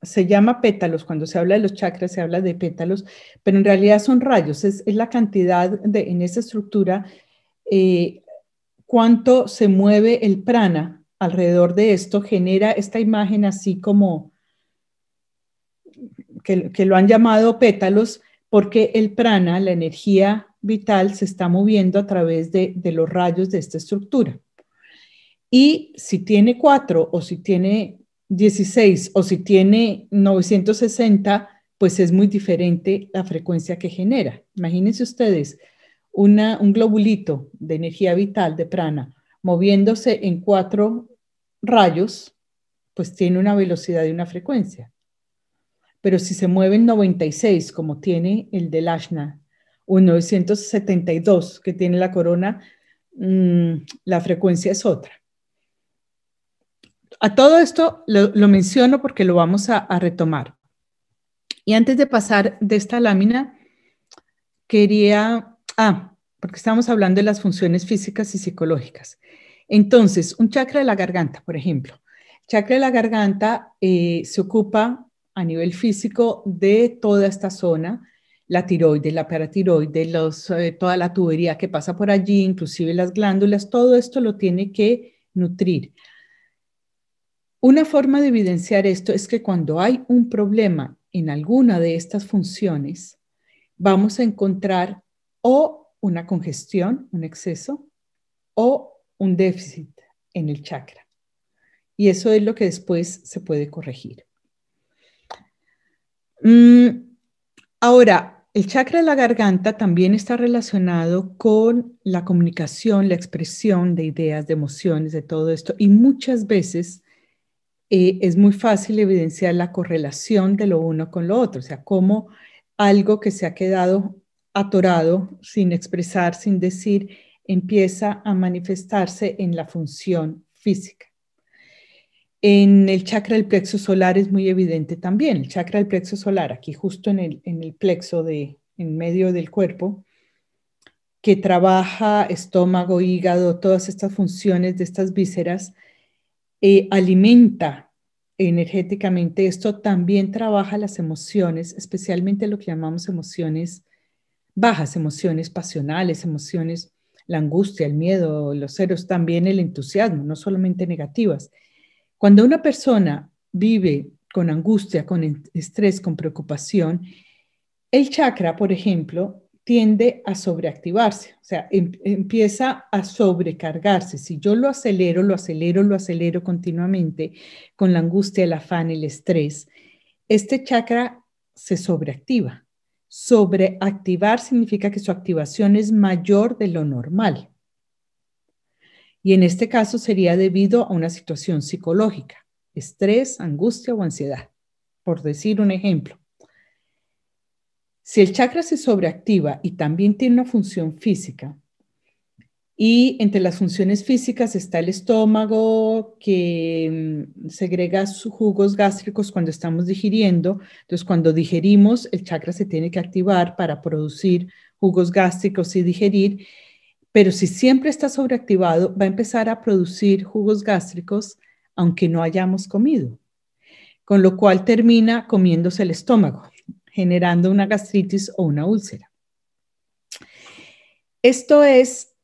se llama pétalos, cuando se habla de los chakras se habla de pétalos, pero en realidad son rayos, es, la cantidad de, en esa estructura, eh, cuánto se mueve el prana alrededor de esto, genera esta imagen así como que, lo han llamado pétalos, porque el prana, la energía vital, se está moviendo a través de los rayos de esta estructura. Y si tiene 4 o si tiene 16 o si tiene 960, pues es muy diferente la frecuencia que genera. Imagínense ustedes un globulito de energía vital de prana moviéndose en cuatro rayos, pues tiene una velocidad y una frecuencia. Pero si se mueve en 96, como tiene el del Ashna, o en 972, que tiene la corona, mm, la frecuencia es otra. A todo esto lo, menciono porque lo vamos a, retomar. Y antes de pasar de esta lámina, quería, ah, porque estamos hablando de las funciones físicas y psicológicas. Entonces, un chakra de la garganta, por ejemplo. chakra de la garganta eh, se ocupa a nivel físico de toda esta zona, la tiroides, la paratiroide, los, eh, toda la tubería que pasa por allí, inclusive las glándulas, todo esto lo tiene que nutrir. Una forma de evidenciar esto es que cuando hay un problema en alguna de estas funciones, vamos a encontrar o una congestión, un exceso, o un déficit en el chakra. Y eso es lo que después se puede corregir. Mm, ahora, el chakra de la garganta también está relacionado con la comunicación, la expresión de ideas, de emociones, de todo esto. Y muchas veces eh, es muy fácil evidenciar la correlación de lo uno con lo otro, o sea, cómo algo que se ha quedado atorado, sin expresar, sin decir, empieza a manifestarse en la función física. En el chakra del plexo solar es muy evidente también. El chakra del plexo solar, aquí justo en el, plexo de, en medio del cuerpo, que trabaja estómago, hígado, todas estas funciones de estas vísceras, eh, alimenta energéticamente. Esto también trabaja las emociones, especialmente lo que llamamos emociones bajas, emociones pasionales, emociones, la angustia, el miedo, los ceros, también el entusiasmo, no solamente negativas. Cuando una persona vive con angustia, con estrés, con preocupación, el chakra, por ejemplo, tiende a sobreactivarse, o sea, em, empieza a sobrecargarse. Si yo lo acelero, lo acelero, lo acelero continuamente con la angustia, el afán, el estrés, este chakra se sobreactiva. Sobreactivar significa que su activación es mayor de lo normal. Y en este caso sería debido a una situación psicológica, estrés, angustia o ansiedad, por decir un ejemplo. Si el chakra se sobreactiva y también tiene una función física, y entre las funciones físicas está el estómago que mm, segrega sus jugos gástricos cuando estamos digiriendo. Entonces, cuando digerimos, el chakra se tiene que activar para producir jugos gástricos y digerir. Pero si siempre está sobreactivado, va a empezar a producir jugos gástricos aunque no hayamos comido. Con lo cual termina comiéndose el estómago generando una gastritis o una úlcera. Esto es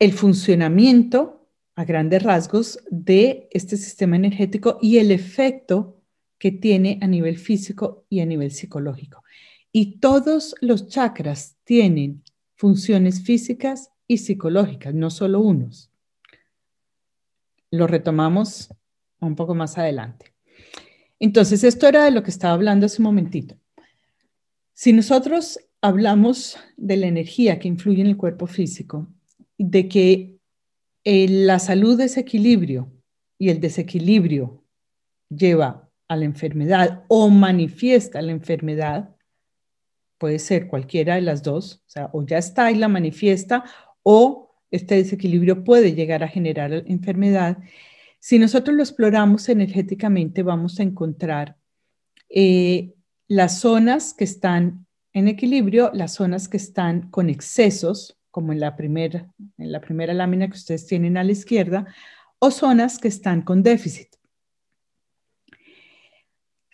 el funcionamiento a grandes rasgos de este sistema energético y el efecto que tiene a nivel físico y a nivel psicológico. Y todos los chakras tienen funciones físicas y psicológicas, no solo unos. Lo retomamos un poco más adelante. Entonces, esto era de lo que estaba hablando hace un momentito. Si nosotros hablamos de la energía que influye en el cuerpo físico, de que eh, la salud es equilibrio y el desequilibrio lleva a la enfermedad o manifiesta la enfermedad, puede ser cualquiera de las dos, o o ya está y la manifiesta, o este desequilibrio puede llegar a generar enfermedad. Si nosotros lo exploramos energéticamente, vamos a encontrar eh, las zonas que están en equilibrio, las zonas que están con excesos, como en la, en la primera lámina que ustedes tienen a la izquierda, o zonas que están con déficit.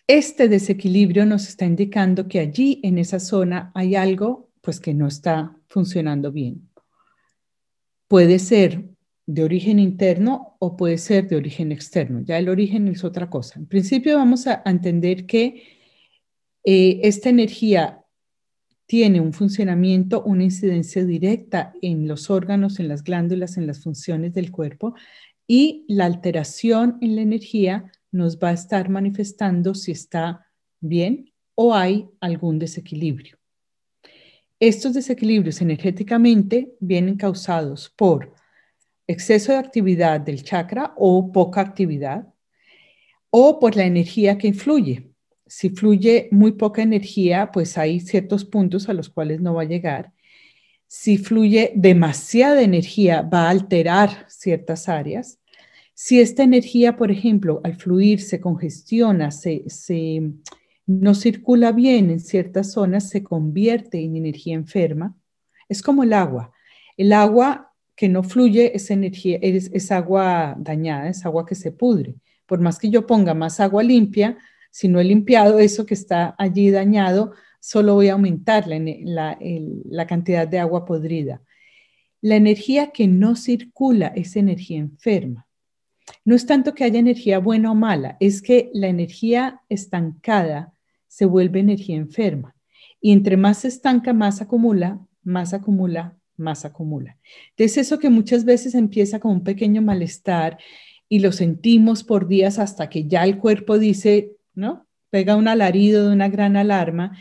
Este desequilibrio nos está indicando que allí en esa zona hay algo pues que no está funcionando bien. Puede ser de origen interno o puede ser de origen externo. Ya el origen es otra cosa. En principio vamos a entender que eh, esta energía tiene un funcionamiento, una incidencia directa en los órganos, en las glándulas, en las funciones del cuerpo y la alteración en la energía nos va a estar manifestando si está bien o hay algún desequilibrio. Estos desequilibrios energéticamente vienen causados por exceso de actividad del chakra o poca actividad, o por pues la energía que influye. Si fluye muy poca energía, pues hay ciertos puntos a los cuales no va a llegar. Si fluye demasiada energía, va a alterar ciertas áreas. Si esta energía, por ejemplo, al fluir se congestiona, se no circula bien en ciertas zonas, se convierte en energía enferma. Es como el agua. El agua que no fluye esa energía, es, agua dañada, es agua que se pudre. Por más que yo ponga más agua limpia, si no he limpiado eso que está allí dañado, solo voy a aumentar la, la cantidad de agua podrida. La energía que no circula es energía enferma. No es tanto que haya energía buena o mala, es que la energía estancada se vuelve energía enferma. Y entre más se estanca, más acumula, más acumula, más acumula. Entonces eso que muchas veces empieza con un pequeño malestar y lo sentimos por días hasta que ya el cuerpo dice, ¿no? Pega un alarido de una gran alarma,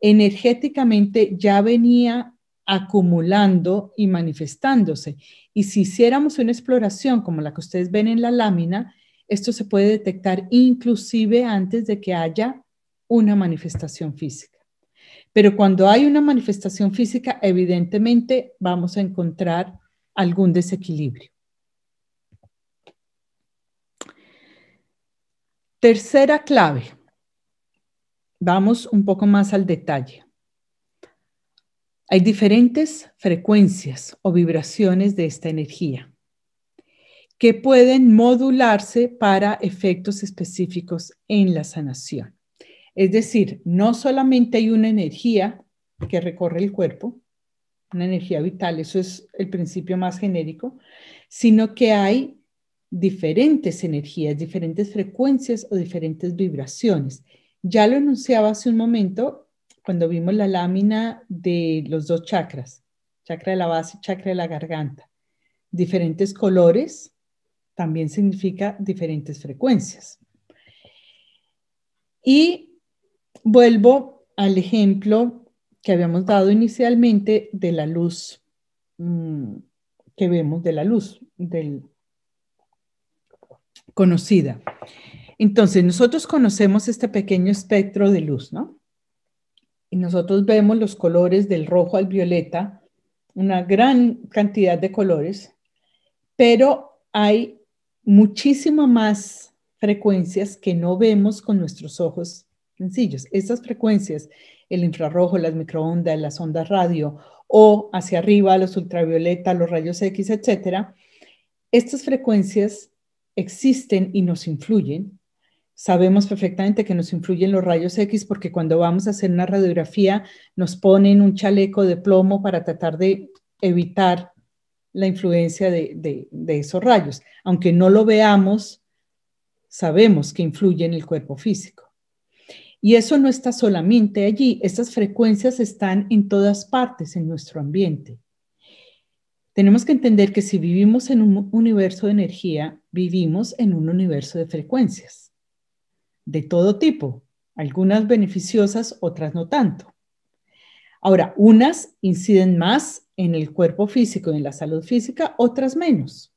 energéticamente ya venía acumulando y manifestándose. Y si hiciéramos una exploración como la que ustedes ven en la lámina, esto se puede detectar inclusive antes de que haya una manifestación física. Pero cuando hay una manifestación física, evidentemente vamos a encontrar algún desequilibrio. Tercera clave. Vamos un poco más al detalle. Hay diferentes frecuencias o vibraciones de esta energía que pueden modularse para efectos específicos en la sanación. Es decir, no solamente hay una energía que recorre el cuerpo, una energía vital, eso es el principio más genérico, sino que hay diferentes energías, diferentes frecuencias o diferentes vibraciones. Ya lo enunciaba hace un momento cuando vimos la lámina de los dos chakras, chakra de la base chakra de la garganta. Diferentes colores también significa diferentes frecuencias. Y Vuelvo al ejemplo que habíamos dado inicialmente de la luz mm, que vemos de la luz del conocida. Entonces, nosotros conocemos este pequeño espectro de luz, ¿no? Y nosotros vemos los colores del rojo al violeta, una gran cantidad de colores, pero hay muchísimo más frecuencias que no vemos con nuestros ojos sencillos. Estas frecuencias, el infrarrojo, las microondas, las ondas radio o hacia arriba, los ultravioleta, los rayos X, etcétera, estas frecuencias existen y nos influyen. Sabemos perfectamente que nos influyen los rayos X porque cuando vamos a hacer una radiografía nos ponen un chaleco de plomo para tratar de evitar la influencia de, de esos rayos. Aunque no lo veamos, sabemos que influyen en el cuerpo físico. Y eso no está solamente allí, estas frecuencias están en todas partes en nuestro ambiente. Tenemos que entender que si vivimos en un universo de energía, vivimos en un universo de frecuencias, de todo tipo, algunas beneficiosas, otras no tanto. Ahora, unas inciden más en el cuerpo físico y en la salud física, otras menos.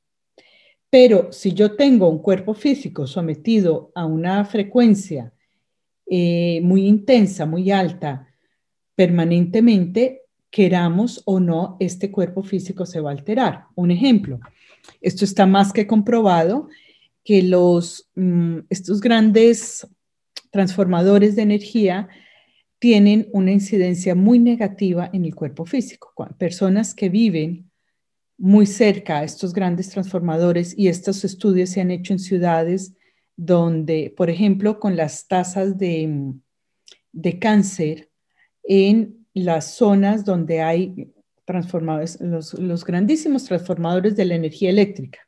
Pero si yo tengo un cuerpo físico sometido a una frecuencia eh, muy intensa, muy alta, permanentemente, queramos o no, este cuerpo físico se va a alterar. Un ejemplo, esto está más que comprobado, que los, mm, estos grandes transformadores de energía tienen una incidencia muy negativa en el cuerpo físico. Personas que viven muy cerca a estos grandes transformadores y estos estudios se han hecho en ciudades donde, por ejemplo, con las tasas de, cáncer en las zonas donde hay transformadores, los, los grandísimos transformadores de la energía eléctrica.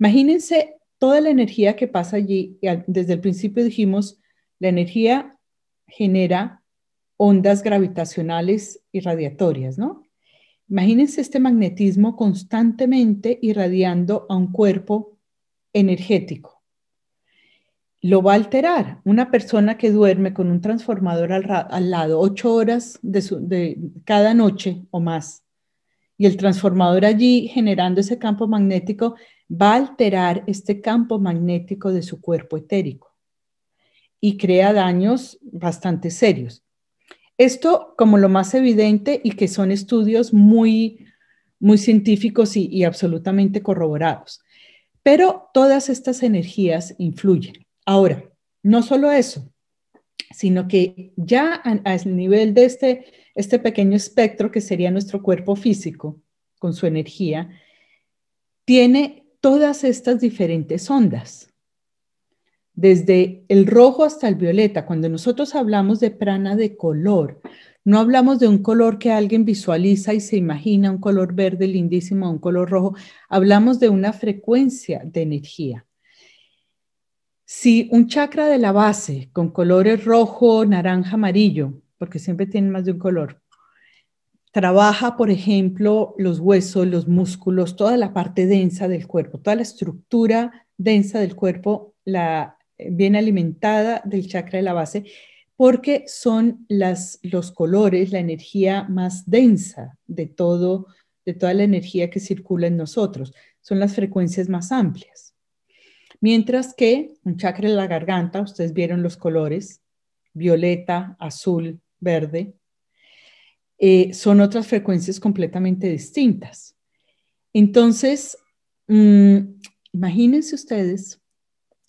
Imagínense toda la energía que pasa allí. Desde el principio dijimos, la energía genera ondas gravitacionales irradiatorias, ¿no? Imagínense este magnetismo constantemente irradiando a un cuerpo energético lo va a alterar. Una persona que duerme con un transformador al, lado ocho horas de, cada noche o más, y el transformador allí generando ese campo magnético, va a alterar este campo magnético de su cuerpo etérico y crea daños bastante serios. Esto como lo más evidente y que son estudios muy, muy científicos y absolutamente corroborados. Pero todas estas energías influyen. Ahora, no solo eso, sino que ya al nivel de este, este, pequeño espectro que sería nuestro cuerpo físico, con su energía, tiene todas estas diferentes ondas. Desde el rojo hasta el violeta, cuando nosotros hablamos de prana de color, no hablamos de un color que alguien visualiza y se imagina, un color verde lindísimo, un color rojo, hablamos de una frecuencia de energía. Si un chakra de la base con colores rojo, naranja, amarillo, porque siempre tienen más de un color, trabaja, por ejemplo, los huesos, los músculos, toda la parte densa del cuerpo, toda la estructura densa del cuerpo, la eh, bien alimentada del chakra de la base, porque son los colores, la energía más densa de todo, de toda la energía que circula en nosotros, son las frecuencias más amplias. Mientras que un chakra en la garganta, ustedes vieron los colores, violeta, azul, verde, eh, son otras frecuencias completamente distintas. Entonces, mm, imagínense ustedes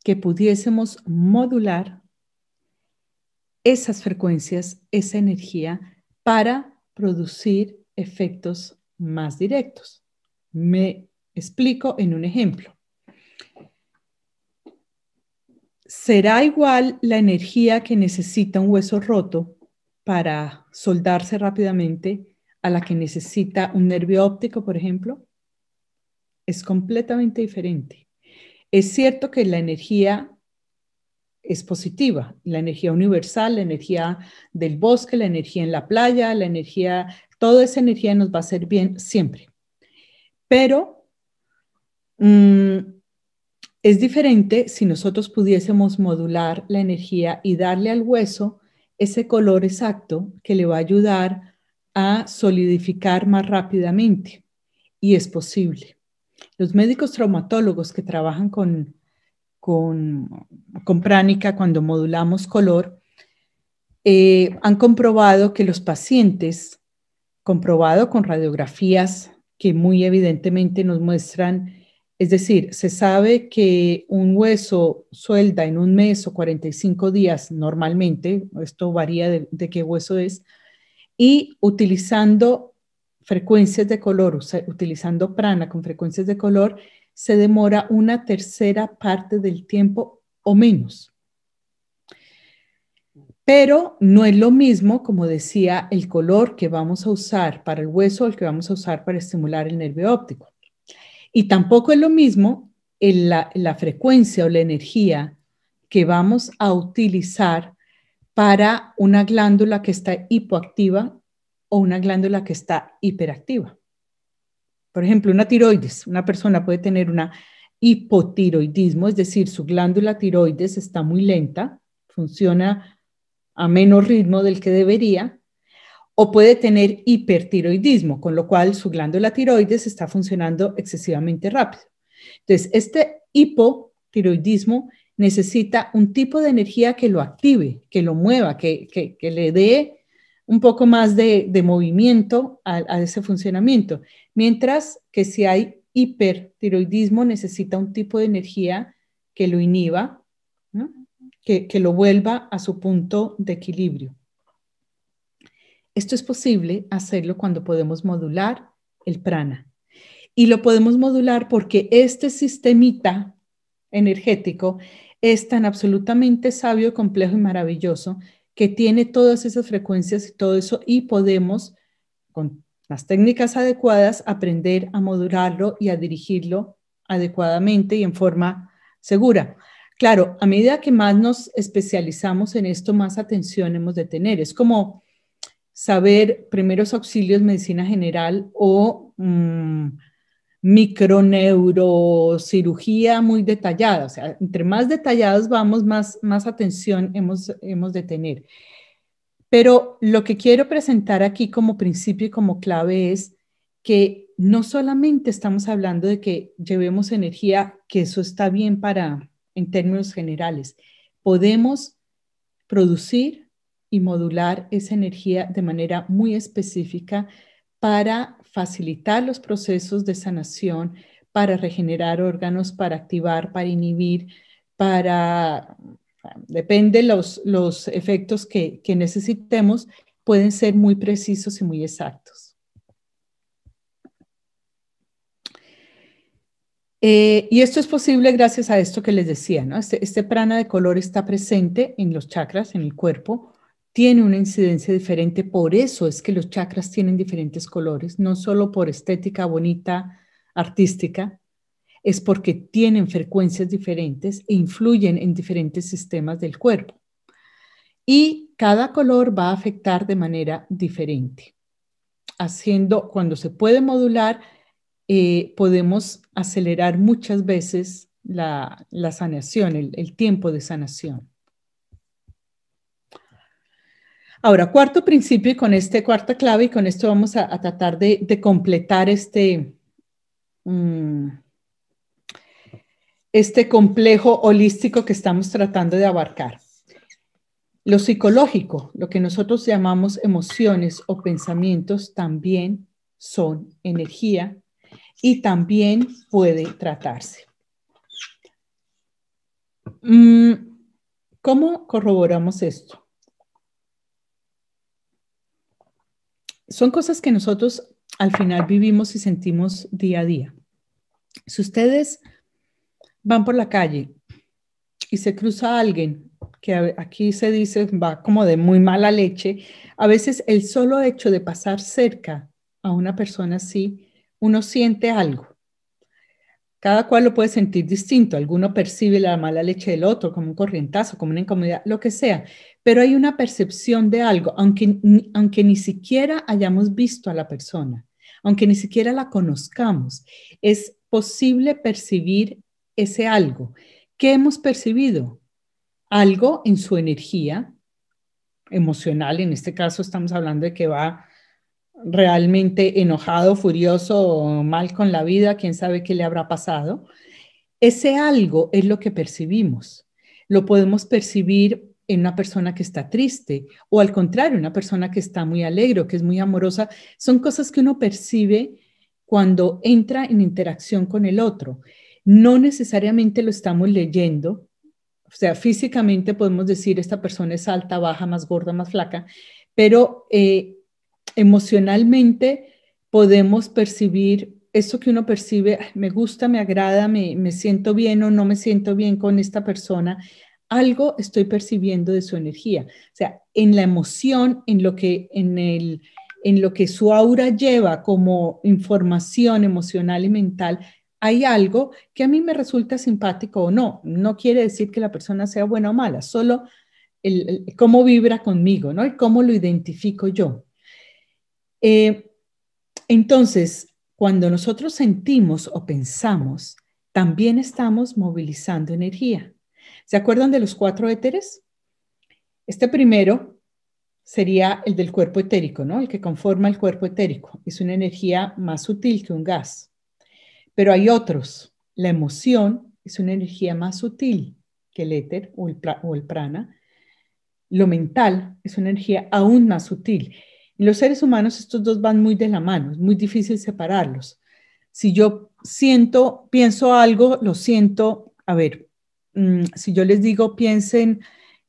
que pudiésemos modular esas frecuencias, esa energía, para producir efectos más directos. Me explico en un ejemplo. ¿será igual la energía que necesita un hueso roto para soldarse rápidamente a la que necesita un nervio óptico, por ejemplo? Es completamente diferente. Es cierto que la energía es positiva, la energía universal, la energía del bosque, la energía en la playa, la energía, toda esa energía nos va a hacer bien siempre. Pero mm, es diferente si nosotros pudiésemos modular la energía y darle al hueso ese color exacto que le va a ayudar a solidificar más rápidamente. Y es posible. Los médicos traumatólogos que trabajan con, con, con pránica cuando modulamos color eh, han comprobado que los pacientes, comprobado con radiografías que muy evidentemente nos muestran es decir, se sabe que un hueso suelda en un mes o 45 días normalmente, esto varía de, qué hueso es, y utilizando frecuencias de color, utilizando prana con frecuencias de color, se demora una tercera parte del tiempo o menos. Pero no es lo mismo, como decía, el color que vamos a usar para el hueso, el que vamos a usar para estimular el nervio óptico. Y tampoco es lo mismo la, frecuencia o la energía que vamos a utilizar para una glándula que está hipoactiva o una glándula que está hiperactiva. Por ejemplo, una tiroides. Una persona puede tener un hipotiroidismo, es decir, su glándula tiroides está muy lenta, funciona a menos ritmo del que debería, o puede tener hipertiroidismo, con lo cual su glándula tiroides está funcionando excesivamente rápido. Entonces, este hipotiroidismo necesita un tipo de energía que lo active, que lo mueva, que, le dé un poco más de, movimiento a, ese funcionamiento. Mientras que si hay hipertiroidismo, necesita un tipo de energía que lo inhiba, que lo vuelva a su punto de equilibrio. Esto es posible hacerlo cuando podemos modular el prana. Y lo podemos modular porque este sistemita energético es tan absolutamente sabio, complejo y maravilloso que tiene todas esas frecuencias y todo eso y podemos, con las técnicas adecuadas, aprender a modularlo y a dirigirlo adecuadamente y en forma segura. Claro, a medida que más nos especializamos en esto, más atención hemos de tener. Es como saber primeros auxilios, medicina general o mm, microneurocirugía muy detallada. O sea, entre más detallados vamos, más, más atención hemos, hemos de tener. Pero lo que quiero presentar aquí como principio y como clave es que no solamente estamos hablando de que llevemos energía, que eso está bien para, en términos generales, podemos producir y modular esa energía de manera muy específica para facilitar los procesos de sanación, para regenerar órganos, para activar, para inhibir, para, depende los, los efectos que, necesitemos, pueden ser muy precisos y muy exactos. Eh, y esto es posible gracias a esto que les decía, ¿no? Este, este prana de color está presente en los chakras, en el cuerpo, tiene una incidencia diferente. Por eso es que los chakras tienen diferentes colores, no solo por estética bonita, artística, es porque tienen frecuencias diferentes e influyen en diferentes sistemas del cuerpo. Y cada color va a afectar de manera diferente. Haciendo, cuando se puede modular, eh, podemos acelerar muchas veces la, sanación, el tiempo de sanación. Ahora, cuarto principio y con este cuarta clave y con esto vamos a, tratar de, completar este, mm, este complejo holístico que estamos tratando de abarcar. Lo psicológico, lo que nosotros llamamos emociones o pensamientos, también son energía y también puede tratarse. Mm, ¿Cómo corroboramos esto? son cosas que nosotros al final vivimos y sentimos día a día. Si ustedes van por la calle y se cruza alguien, que aquí se dice va como de muy mala leche, a veces el solo hecho de pasar cerca a una persona así, uno siente algo. Cada cual lo puede sentir distinto. Alguno percibe la mala leche del otro como un corrientazo, como una incomodidad, lo que sea. Pero hay una percepción de algo, aunque, aunque ni siquiera hayamos visto a la persona, aunque ni siquiera la conozcamos. Es posible percibir ese algo. ¿Qué hemos percibido? Algo en su energía emocional. En este caso estamos hablando de que va realmente enojado, furioso, mal con la vida, quién sabe qué le habrá pasado. Ese algo es lo que percibimos. Lo podemos percibir en una persona que está triste o al contrario, una persona que está muy alegre o que es muy amorosa. Son cosas que uno percibe cuando entra en interacción con el otro. No necesariamente lo estamos leyendo. O sea, físicamente podemos decir esta persona es alta, baja, más gorda, más flaca, pero eh, emocionalmente podemos percibir eso que uno percibe, me gusta, me agrada, me, me siento bien o no me siento bien con esta persona, algo estoy percibiendo de su energía. O sea, en la emoción, en lo que, en el, en lo que su aura lleva como información emocional y mental, hay algo que a mí me resulta simpático o no. No quiere decir que la persona sea buena o mala, solo cómo vibra conmigo, ¿no? Y cómo lo identifico yo. Eh, entonces, cuando nosotros sentimos o pensamos, también estamos movilizando energía. ¿Se acuerdan de los cuatro éteres? Este primero sería el del cuerpo etérico, ¿no? El que conforma el cuerpo etérico. Es una energía más sutil que un gas. Pero hay otros. La emoción es una energía más sutil que el éter o el, o el prana. Lo mental es una energía aún más sutil los seres humanos estos dos van muy de la mano, es muy difícil separarlos. Si yo siento, pienso algo, lo siento, a ver, mm, si yo les digo piensen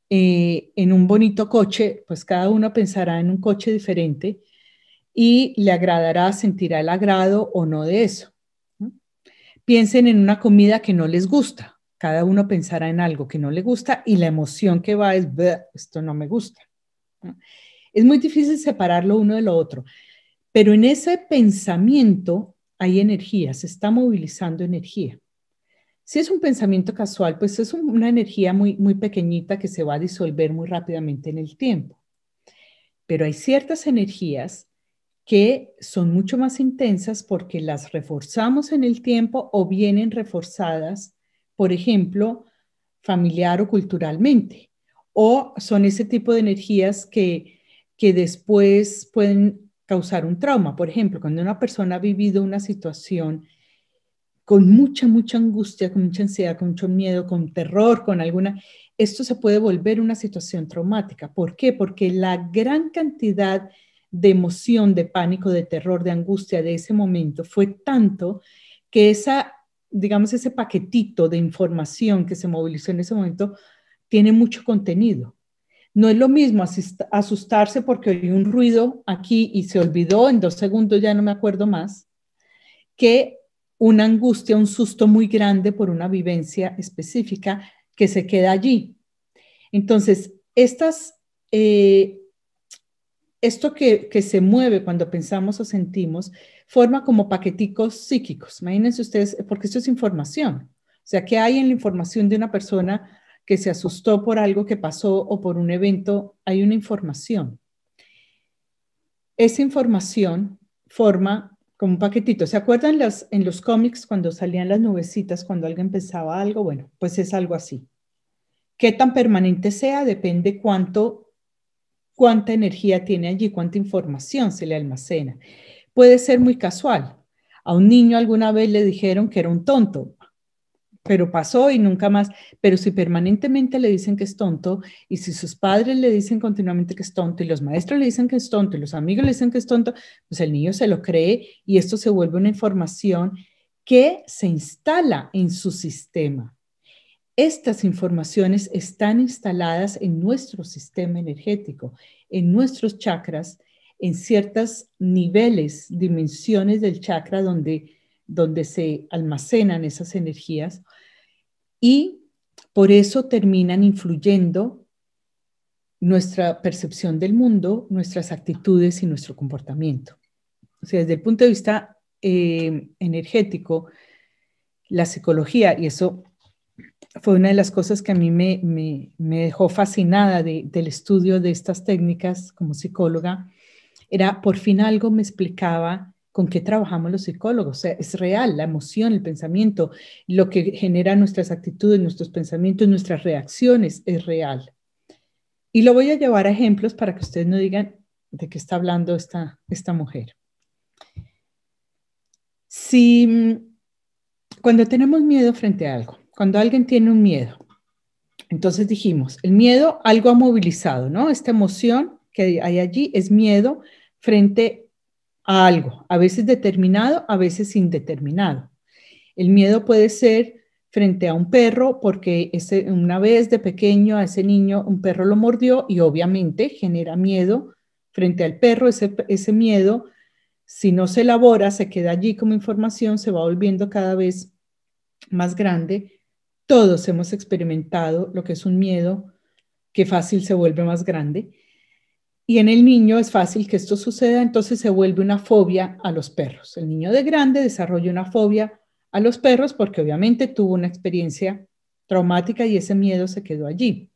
eh, en un bonito coche, pues cada uno pensará en un coche diferente y le agradará, sentirá el agrado o no de eso. Piensen en una comida que no les gusta, cada uno pensará en algo que no le gusta y la emoción que va es, esto no me gusta. Es muy difícil separarlo uno de lo otro, pero en ese pensamiento hay energía, se está movilizando energía. Si es un pensamiento casual, pues es una energía muy, muy pequeñita que se va a disolver muy rápidamente en el tiempo. Pero hay ciertas energías que son mucho más intensas porque las reforzamos en el tiempo o vienen reforzadas, por ejemplo, familiar o culturalmente. O son ese tipo de energías que que después pueden causar un trauma. Por ejemplo, cuando una persona ha vivido una situación con mucha, mucha angustia, con mucha ansiedad, con mucho miedo, con terror, con alguna, esto se puede volver una situación traumática. ¿Por qué? Porque la gran cantidad de emoción, de pánico, de terror, de angustia de ese momento fue tanto que esa, digamos, ese paquetito de información que se movilizó en ese momento tiene mucho contenido. No es lo mismo asustarse porque oí un ruido aquí y se olvidó, en dos segundos ya no me acuerdo más, que una angustia, un susto muy grande por una vivencia específica que se queda allí. Entonces, estas, eh, esto que, se mueve cuando pensamos o sentimos forma como paqueticos psíquicos. Imagínense ustedes, porque esto es información. O sea, que hay en la información de una persona que se asustó por algo que pasó o por un evento, hay una información. Esa información forma como un paquetito. ¿Se acuerdan las, en los cómics cuando salían las nubecitas, cuando alguien pensaba algo? Bueno, pues es algo así. Qué tan permanente sea depende cuánto, cuánta energía tiene allí, cuánta información se le almacena. Puede ser muy casual. A un niño alguna vez le dijeron que era un tonto pero pasó y nunca más. Pero si permanentemente le dicen que es tonto y si sus padres le dicen continuamente que es tonto y los maestros le dicen que es tonto y los amigos le dicen que es tonto, pues el niño se lo cree y esto se vuelve una información que se instala en su sistema. Estas informaciones están instaladas en nuestro sistema energético, en nuestros chakras, en ciertos niveles, dimensiones del chakra donde donde se almacenan esas energías y por eso terminan influyendo nuestra percepción del mundo, nuestras actitudes y nuestro comportamiento. O sea, desde el punto de vista eh, energético, la psicología, y eso fue una de las cosas que a mí me, dejó fascinada del estudio de estas técnicas como psicóloga, era por fin algo me explicaba con qué trabajamos los psicólogos. O sea, es real, la emoción, el pensamiento, lo que genera nuestras actitudes, nuestros pensamientos, nuestras reacciones, es real. Y lo voy a llevar a ejemplos para que ustedes no digan de qué está hablando esta, esta mujer. Si mm, cuando tenemos miedo frente a algo, cuando alguien tiene un miedo, entonces dijimos, el miedo algo ha movilizado, ¿no? Esta emoción que hay allí es miedo frente a a algo, a veces determinado, a veces indeterminado. El miedo puede ser frente a un perro porque una vez de pequeño a ese niño un perro lo mordió y obviamente genera miedo frente al perro, ese, ese miedo si no se elabora, se queda allí como información, se va volviendo cada vez más grande. Todos hemos experimentado lo que es un miedo que fácil se vuelve más grande y en el niño es fácil que esto suceda, entonces se vuelve una fobia a los perros. El niño de grande desarrolla una fobia a los perros porque obviamente tuvo una experiencia traumática y ese miedo se quedó allí.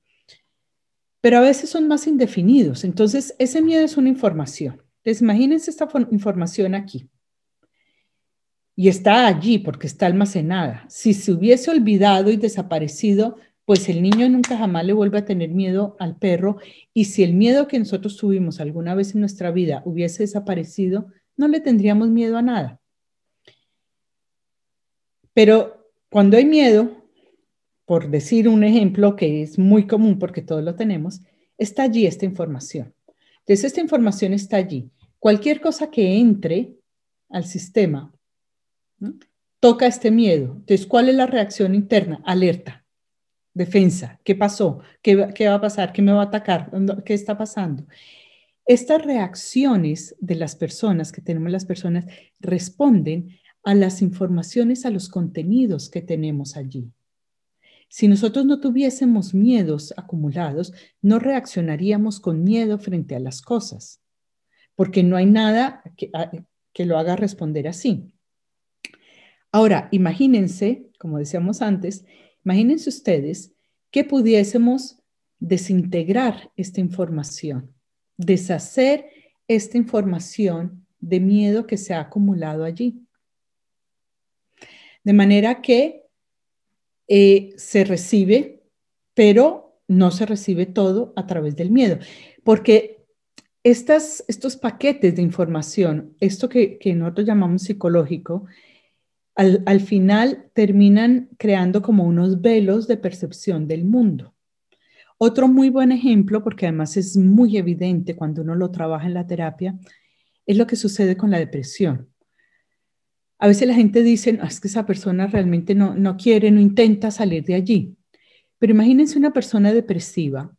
Pero a veces son más indefinidos, entonces ese miedo es una información. Entonces imagínense esta información aquí. Y está allí porque está almacenada. Si se hubiese olvidado y desaparecido, pues el niño nunca jamás le vuelve a tener miedo al perro y si el miedo que nosotros tuvimos alguna vez en nuestra vida hubiese desaparecido, no le tendríamos miedo a nada. Pero cuando hay miedo, por decir un ejemplo que es muy común porque todos lo tenemos, está allí esta información. Entonces, esta información está allí. Cualquier cosa que entre al sistema toca este miedo. Entonces, ¿cuál es la reacción interna? Alerta defensa, ¿qué pasó? ¿Qué, va a pasar? ¿Qué me va a atacar? ¿Qué está pasando? Estas reacciones de las personas que tenemos las personas responden a las informaciones, a los contenidos que tenemos allí. Si nosotros no tuviésemos miedos acumulados, no reaccionaríamos con miedo frente a las cosas, porque no hay nada que, que lo haga responder así. Ahora, imagínense, como decíamos antes, Imagínense ustedes que pudiésemos desintegrar esta información, deshacer esta información de miedo que se ha acumulado allí. De manera que eh, se recibe, pero no se recibe todo a través del miedo, porque estas, estos paquetes de información, esto que nosotros llamamos psicológico, al, final terminan creando como unos velos de percepción del mundo. Otro muy buen ejemplo, porque además es muy evidente cuando uno lo trabaja en la terapia, es lo que sucede con la depresión. A veces la gente dice, es que esa persona realmente no, no quiere, no intenta salir de allí. Pero imagínense una persona depresiva.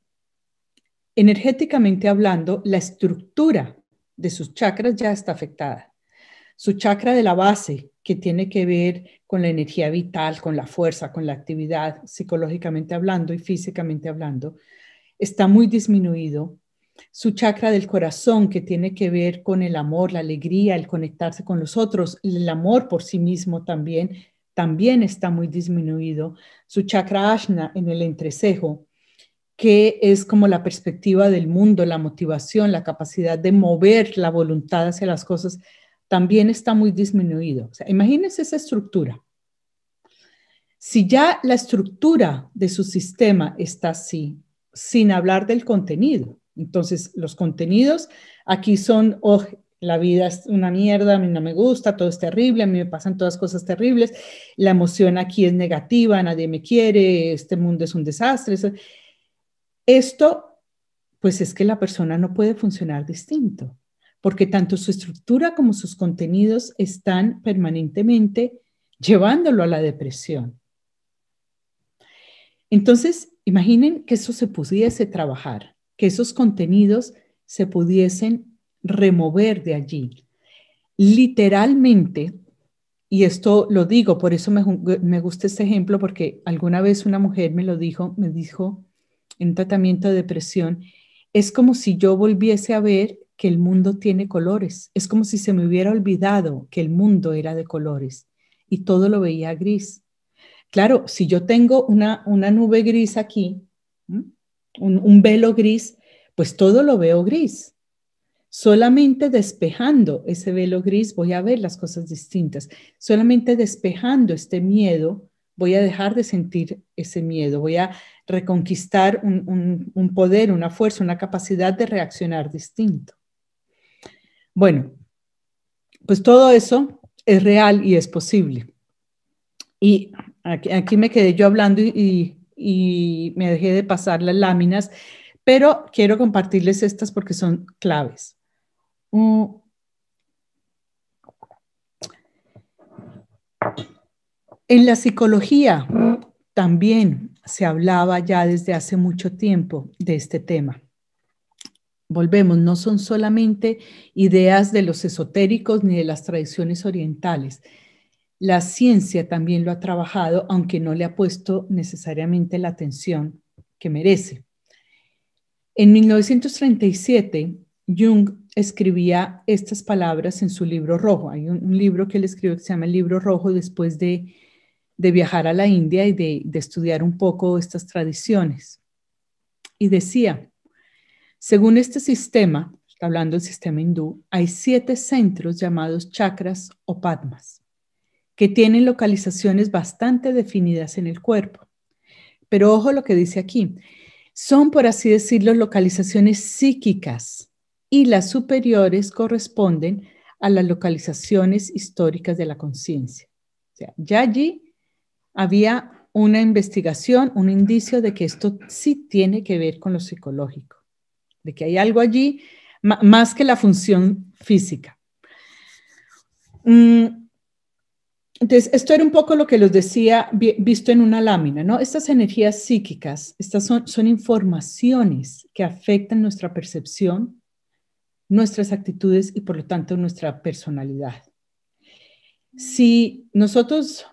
Energéticamente hablando, la estructura de sus chakras ya está afectada. Su chakra de la base, que tiene que ver con la energía vital, con la fuerza, con la actividad, psicológicamente hablando y físicamente hablando, está muy disminuido. Su chakra del corazón, que tiene que ver con el amor, la alegría, el conectarse con los otros, el amor por sí mismo también, también está muy disminuido. Su chakra ashna en el entrecejo, que es como la perspectiva del mundo, la motivación, la capacidad de mover la voluntad hacia las cosas, también está muy disminuido. O sea, imagínense esa estructura. Si ya la estructura de su sistema está así, sin hablar del contenido, entonces los contenidos aquí son, oh, la vida es una mierda, a mí no me gusta, todo es terrible, a mí me pasan todas cosas terribles, la emoción aquí es negativa, nadie me quiere, este mundo es un desastre. Esto, pues es que la persona no puede funcionar distinto porque tanto su estructura como sus contenidos están permanentemente llevándolo a la depresión. Entonces, imaginen que eso se pudiese trabajar, que esos contenidos se pudiesen remover de allí. Literalmente, y esto lo digo, por eso me, gusta este ejemplo, porque alguna vez una mujer me lo dijo, me dijo en tratamiento de depresión, es como si yo volviese a ver que el mundo tiene colores. Es como si se me hubiera olvidado que el mundo era de colores y todo lo veía gris. Claro, si yo tengo una, nube gris aquí, un, velo gris, pues todo lo veo gris. Solamente despejando ese velo gris voy a ver las cosas distintas. Solamente despejando este miedo voy a dejar de sentir ese miedo. Voy a reconquistar un poder, una fuerza, una capacidad de reaccionar distinto. Bueno, pues todo eso es real y es posible. Y aquí, me quedé yo hablando y, me dejé de pasar las láminas, pero quiero compartirles estas porque son claves. Mm. En la psicología también se hablaba ya desde hace mucho tiempo de este tema. Volvemos, no son solamente ideas de los esotéricos ni de las tradiciones orientales. La ciencia también lo ha trabajado, aunque no le ha puesto necesariamente la atención que merece. En 1937, Jung escribía estas palabras en su libro rojo. Hay un, libro que él escribió que se llama El libro rojo después de, de viajar a la India y de estudiar un poco estas tradiciones. Y decía, según este sistema, hablando del sistema hindú, hay siete centros llamados chakras o padmas, que tienen localizaciones bastante definidas en el cuerpo. Pero ojo lo que dice aquí, son por así decirlo localizaciones psíquicas y las superiores corresponden a las localizaciones históricas de la conciencia. O sea, ya allí había una investigación, un indicio de que esto sí tiene que ver con lo psicológico de que hay algo allí más que la función física. Mm, entonces, esto era un poco lo que les decía visto en una lámina, ¿no? Estas energías psíquicas, estas son, son informaciones que afectan nuestra percepción, nuestras actitudes y por lo tanto nuestra personalidad. Si nosotros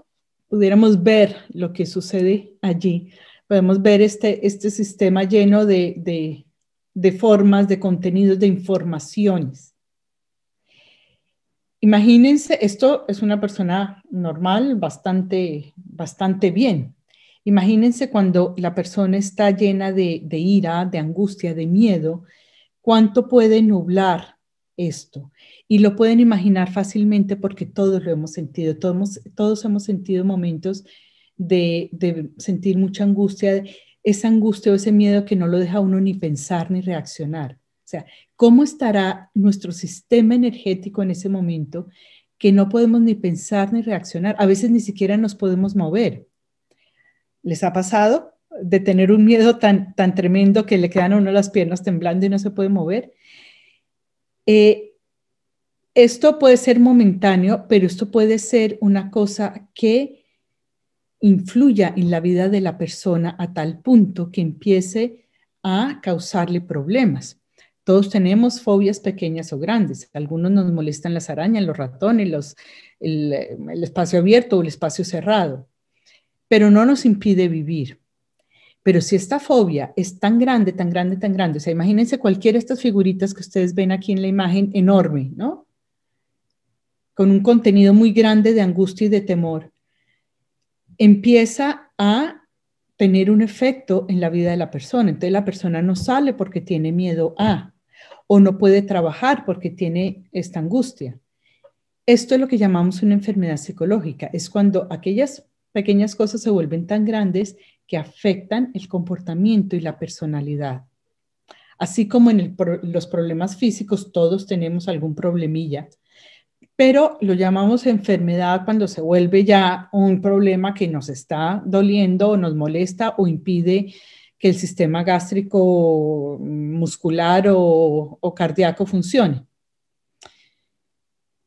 pudiéramos ver lo que sucede allí, podemos ver este, este sistema lleno de de formas, de contenidos, de informaciones. Imagínense, esto es una persona normal, bastante, bastante bien. Imagínense cuando la persona está llena de, ira, de angustia, de miedo, cuánto puede nublar esto. Y lo pueden imaginar fácilmente porque todos lo hemos sentido, todos, todos hemos sentido momentos de, de sentir mucha angustia esa angustia o ese miedo que no lo deja uno ni pensar ni reaccionar. O sea, ¿cómo estará nuestro sistema energético en ese momento que no podemos ni pensar ni reaccionar? A veces ni siquiera nos podemos mover. ¿Les ha pasado de tener un miedo tan, tan tremendo que le quedan a uno las piernas temblando y no se puede mover? Eh, esto puede ser momentáneo, pero esto puede ser una cosa que influya en la vida de la persona a tal punto que empiece a causarle problemas. Todos tenemos fobias pequeñas o grandes. Algunos nos molestan las arañas, los ratones, el, espacio abierto o el espacio cerrado, pero no nos impide vivir. Pero si esta fobia es tan grande, tan grande, tan grande, o sea, imagínense cualquiera de estas figuritas que ustedes ven aquí en la imagen, enorme, ¿no? Con un contenido muy grande de angustia y de temor empieza a tener un efecto en la vida de la persona. Entonces la persona no sale porque tiene miedo a, o no puede trabajar porque tiene esta angustia. Esto es lo que llamamos una enfermedad psicológica. Es cuando aquellas pequeñas cosas se vuelven tan grandes que afectan el comportamiento y la personalidad. Así como en los problemas físicos, todos tenemos algún problemilla pero lo llamamos enfermedad cuando se vuelve ya un problema que nos está doliendo o nos molesta o impide que el sistema gástrico mm, muscular o, cardíaco funcione.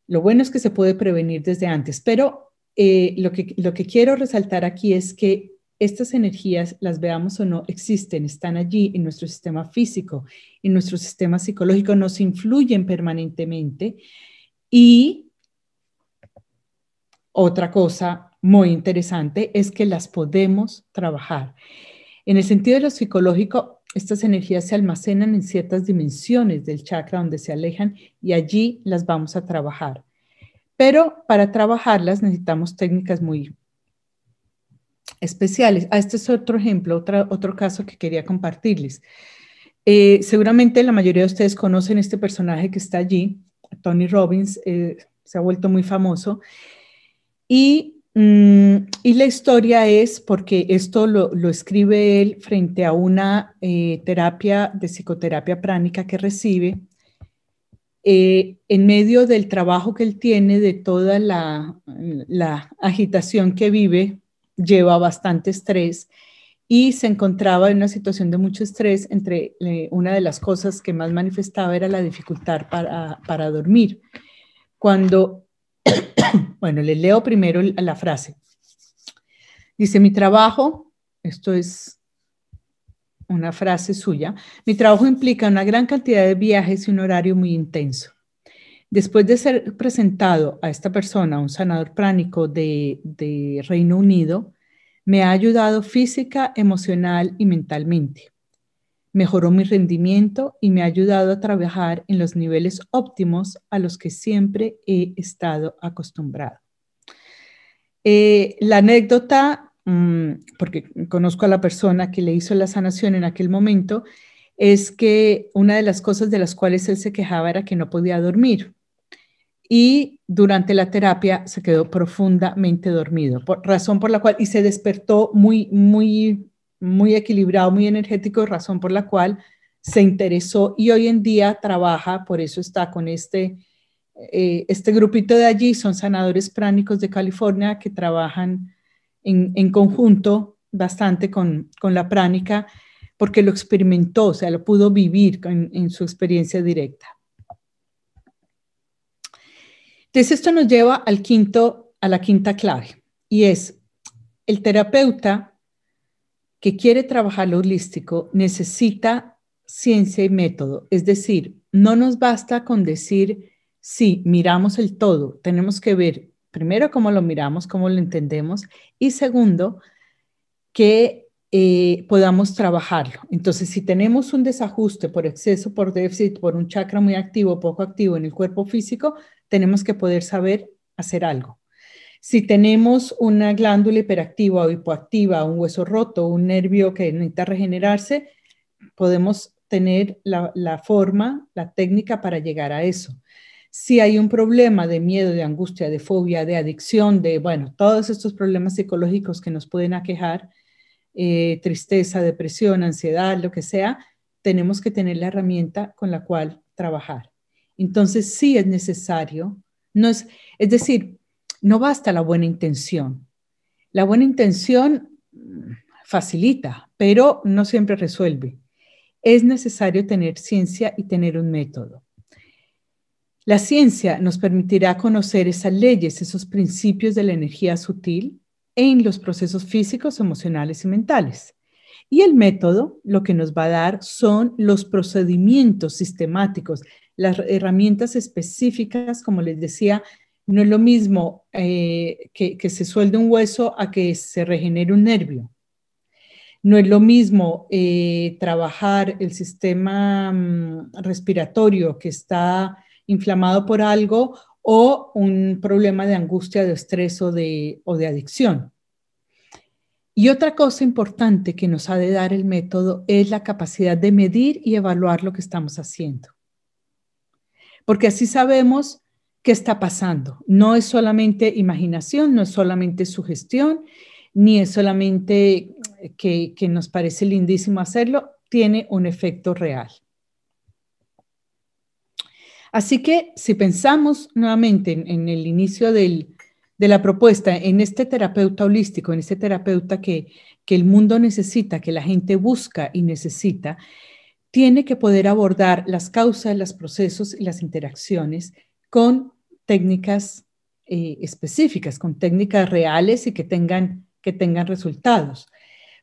Lo bueno es que se puede prevenir desde antes, pero eh, lo, que, lo que quiero resaltar aquí es que estas energías, las veamos o no, existen, están allí en nuestro sistema físico, en nuestro sistema psicológico, nos influyen permanentemente y otra cosa muy interesante es que las podemos trabajar. En el sentido de lo psicológico, estas energías se almacenan en ciertas dimensiones del chakra donde se alejan y allí las vamos a trabajar. Pero para trabajarlas necesitamos técnicas muy especiales. Ah, este es otro ejemplo, otro, otro caso que quería compartirles. Eh, seguramente la mayoría de ustedes conocen este personaje que está allí, Tony Robbins eh, se ha vuelto muy famoso. Mm, y, la historia es, porque esto lo, escribe él frente a una eh, terapia de psicoterapia pránica que recibe, eh, en medio del trabajo que él tiene, de toda la, la agitación que vive, lleva bastante estrés y se encontraba en una situación de mucho estrés. Entre eh, una de las cosas que más manifestaba era la dificultad para, dormir. Cuando, [COUGHS] bueno, le leo primero la frase. Dice, mi trabajo, esto es una frase suya, mi trabajo implica una gran cantidad de viajes y un horario muy intenso. Después de ser presentado a esta persona, un sanador pránico de Reino Unido, me ha ayudado física, emocional y mentalmente. Mejoró mi rendimiento y me ha ayudado a trabajar en los niveles óptimos a los que siempre he estado acostumbrado. Eh, la anécdota, mm, porque conozco a la persona que le hizo la sanación en aquel momento, es que una de las cosas de las cuales él se quejaba era que no podía dormir y durante la terapia se quedó profundamente dormido, por, razón por la cual, y se despertó muy, muy, muy equilibrado, muy energético, razón por la cual se interesó y hoy en día trabaja, por eso está con este, eh, este grupito de allí, son sanadores pránicos de California que trabajan en, conjunto bastante con, con, la pránica porque lo experimentó, o sea, lo pudo vivir en su experiencia directa. Entonces esto nos lleva al quinto, a la quinta clave y es el terapeuta que quiere trabajar lo holístico necesita ciencia y método, es decir, no nos basta con decir sí, miramos el todo, tenemos que ver primero cómo lo miramos, cómo lo entendemos y segundo, que eh, podamos trabajarlo. Entonces, si tenemos un desajuste por exceso, por déficit, por un chakra muy activo, poco activo en el cuerpo físico, tenemos que poder saber hacer algo. Si tenemos una glándula hiperactiva o hipoactiva, un hueso roto, un nervio que necesita regenerarse, podemos tener la, forma, la técnica para llegar a eso. Si hay un problema de miedo, de angustia, de fobia, de adicción, de, bueno, todos estos problemas psicológicos que nos pueden aquejar, eh, tristeza, depresión, ansiedad, lo que sea, tenemos que tener la herramienta con la cual trabajar. Entonces sí es necesario, no es, es decir, no basta la buena intención. La buena intención mm, facilita, pero no siempre resuelve. Es necesario tener ciencia y tener un método. La ciencia nos permitirá conocer esas leyes, esos principios de la energía sutil en los procesos físicos, emocionales y mentales. Y el método lo que nos va a dar son los procedimientos sistemáticos las herramientas específicas, como les decía, no es lo mismo eh, que, se suelde un hueso a que se regenere un nervio. No es lo mismo eh, trabajar el sistema mm, respiratorio que está inflamado por algo o un problema de angustia, de estrés o de adicción. Y otra cosa importante que nos ha de dar el método es la capacidad de medir y evaluar lo que estamos haciendo porque así sabemos qué está pasando. No es solamente imaginación, no es solamente sugestión, ni es solamente eh, que, nos parece lindísimo hacerlo, tiene un efecto real. Así que si pensamos nuevamente en, el inicio de la propuesta, en este terapeuta holístico, en este terapeuta que el mundo necesita, que la gente busca y necesita, tiene que poder abordar las causas, los procesos y las interacciones con técnicas eh, específicas, con técnicas reales y que tengan, que tengan resultados.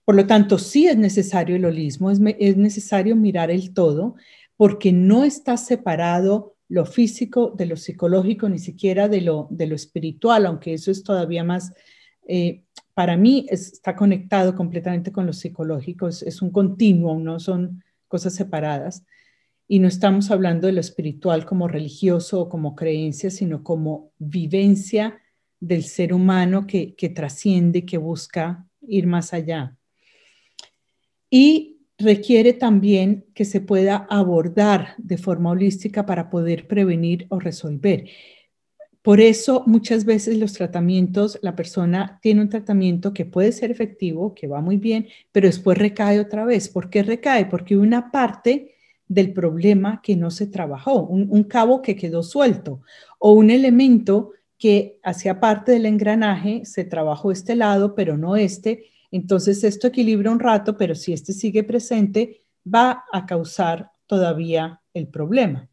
Por lo tanto, sí es necesario el holismo, es, necesario mirar el todo, porque no está separado lo físico de lo psicológico, ni siquiera de lo, espiritual, aunque eso es todavía más, eh, para mí está conectado completamente con lo psicológico, es, es un continuo, no son cosas separadas. Y no estamos hablando de lo espiritual como religioso o como creencia, sino como vivencia del ser humano que, que trasciende, que busca ir más allá. Y requiere también que se pueda abordar de forma holística para poder prevenir o resolver. Por eso muchas veces los tratamientos, la persona tiene un tratamiento que puede ser efectivo, que va muy bien, pero después recae otra vez. ¿Por qué recae? Porque una parte del problema que no se trabajó, un, un cabo que quedó suelto o un elemento que hacía parte del engranaje, se trabajó este lado, pero no este. Entonces esto equilibra un rato, pero si este sigue presente, va a causar todavía el problema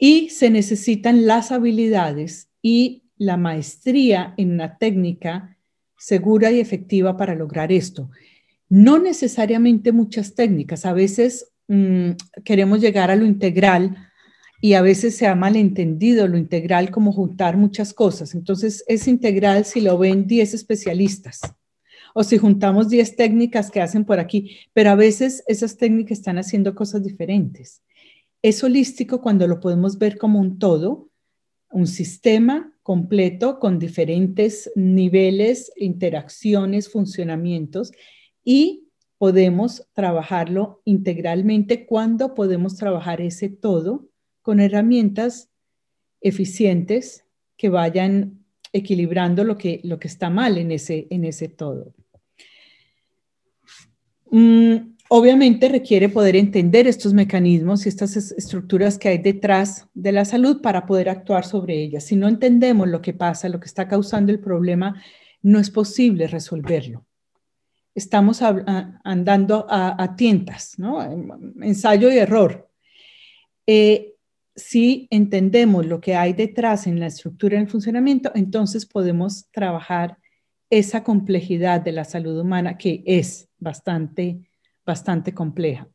y se necesitan las habilidades y la maestría en una técnica segura y efectiva para lograr esto. No necesariamente muchas técnicas, a veces mm, queremos llegar a lo integral y a veces se ha malentendido lo integral como juntar muchas cosas. Entonces es integral si lo ven 10 especialistas o si juntamos 10 técnicas que hacen por aquí, pero a veces esas técnicas están haciendo cosas diferentes. Es holístico cuando lo podemos ver como un todo, un sistema completo con diferentes niveles, interacciones, funcionamientos y podemos trabajarlo integralmente cuando podemos trabajar ese todo con herramientas eficientes que vayan equilibrando lo que, lo que está mal en ese, en ese todo. Mm, Obviamente requiere poder entender estos mecanismos y estas estructuras que hay detrás de la salud para poder actuar sobre ellas. Si no entendemos lo que pasa, lo que está causando el problema, no es posible resolverlo. Estamos andando a, tientas, ¿no? ensayo y error. Eh, si entendemos lo que hay detrás en la estructura y el funcionamiento, entonces podemos trabajar esa complejidad de la salud humana que es bastante bastante compleja.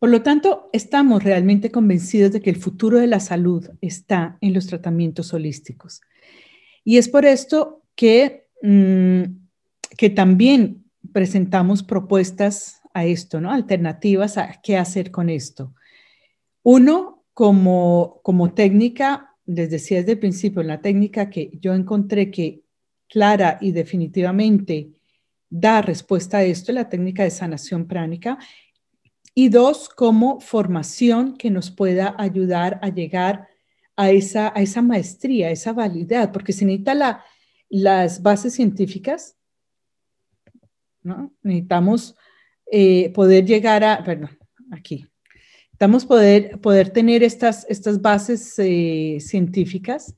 Por lo tanto, estamos realmente convencidos de que el futuro de la salud está en los tratamientos holísticos. Y es por esto que, mm, que también presentamos propuestas a esto, ¿no? Alternativas a qué hacer con esto. Uno, como, como técnica, les decía desde el principio, la técnica que yo encontré que clara y definitivamente da respuesta a esto, la técnica de sanación pránica. Y dos, como formación que nos pueda ayudar a llegar a esa, maestría, a esa validad, porque se necesitan la, las bases científicas, ¿no? Necesitamos eh, poder llegar a, perdón, aquí, necesitamos poder, poder tener estas, bases eh, científicas,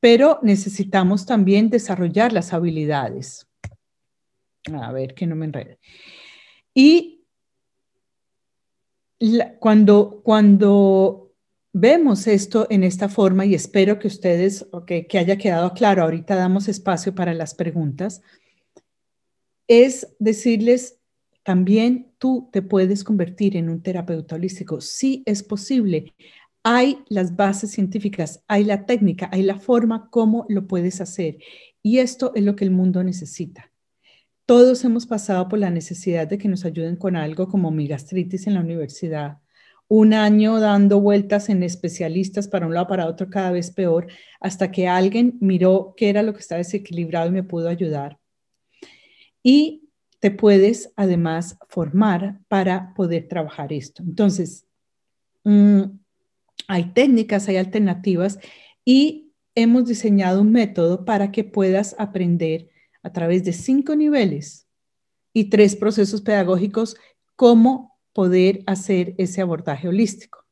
pero necesitamos también desarrollar las habilidades. A ver que no me enrede. Y cuando, cuando vemos esto en esta forma, y espero que ustedes, que haya quedado claro, ahorita damos espacio para las preguntas, es decirles también tú te puedes convertir en un terapeuta holístico. Sí es posible. Hay las bases científicas, hay la técnica, hay la forma cómo lo puedes hacer. Y esto es lo que el mundo necesita. Todos hemos pasado por la necesidad de que nos ayuden con algo como mi gastritis en la universidad. Un año dando vueltas en especialistas para un lado para otro cada vez peor, hasta que alguien miró qué era lo que estaba desequilibrado y me pudo ayudar. Y te puedes además formar para poder trabajar esto. Entonces, mm, hay técnicas, hay alternativas y hemos diseñado un método para que puedas aprender a través de cinco niveles y tres procesos pedagógicos cómo poder hacer ese abordaje holístico.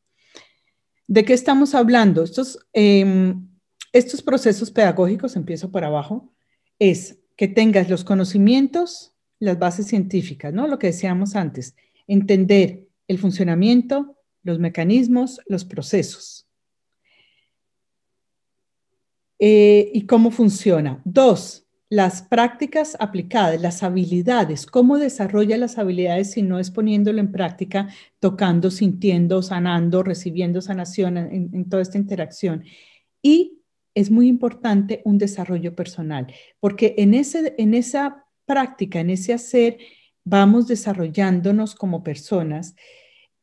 ¿De qué estamos hablando? Estos, em, estos procesos pedagógicos, empiezo por abajo, es que tengas los conocimientos, las bases científicas, ¿no? Lo que decíamos antes, entender el funcionamiento, los mecanismos, los procesos. Eh, y cómo funciona. Dos, las prácticas aplicadas, las habilidades, cómo desarrolla las habilidades si no es poniéndolo en práctica, tocando, sintiendo, sanando, recibiendo sanación en, toda esta interacción. Y es muy importante un desarrollo personal, porque en, ese, en esa práctica, en ese hacer, vamos desarrollándonos como personas,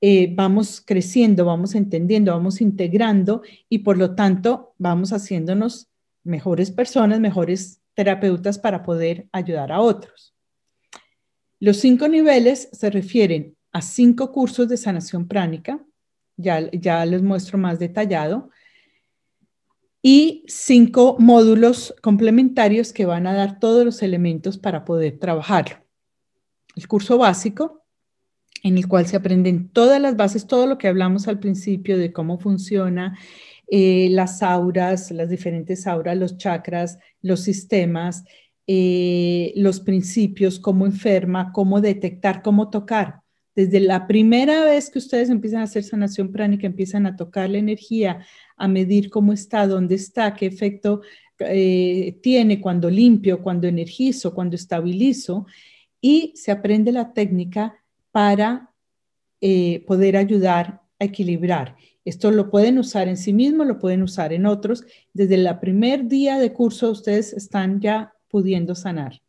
eh, vamos creciendo, vamos entendiendo, vamos integrando y por lo tanto vamos haciéndonos mejores personas, mejores terapeutas para poder ayudar a otros. Los cinco niveles se refieren a cinco cursos de sanación pránica, ya, ya les muestro más detallado, y cinco módulos complementarios que van a dar todos los elementos para poder trabajarlo. El curso básico, en el cual se aprenden todas las bases, todo lo que hablamos al principio de cómo funciona eh, las auras, las diferentes auras, los chakras, los sistemas, eh, los principios, cómo enferma, cómo detectar, cómo tocar. Desde la primera vez que ustedes empiezan a hacer sanación pránica, empiezan a tocar la energía, a medir cómo está, dónde está, qué efecto eh, tiene cuando limpio, cuando energizo, cuando estabilizo, y se aprende la técnica para poder ayudar a equilibrar. Esto lo pueden usar en sí mismo, lo pueden usar en otros. Desde el primer día de curso ustedes están ya pudiendo sanar.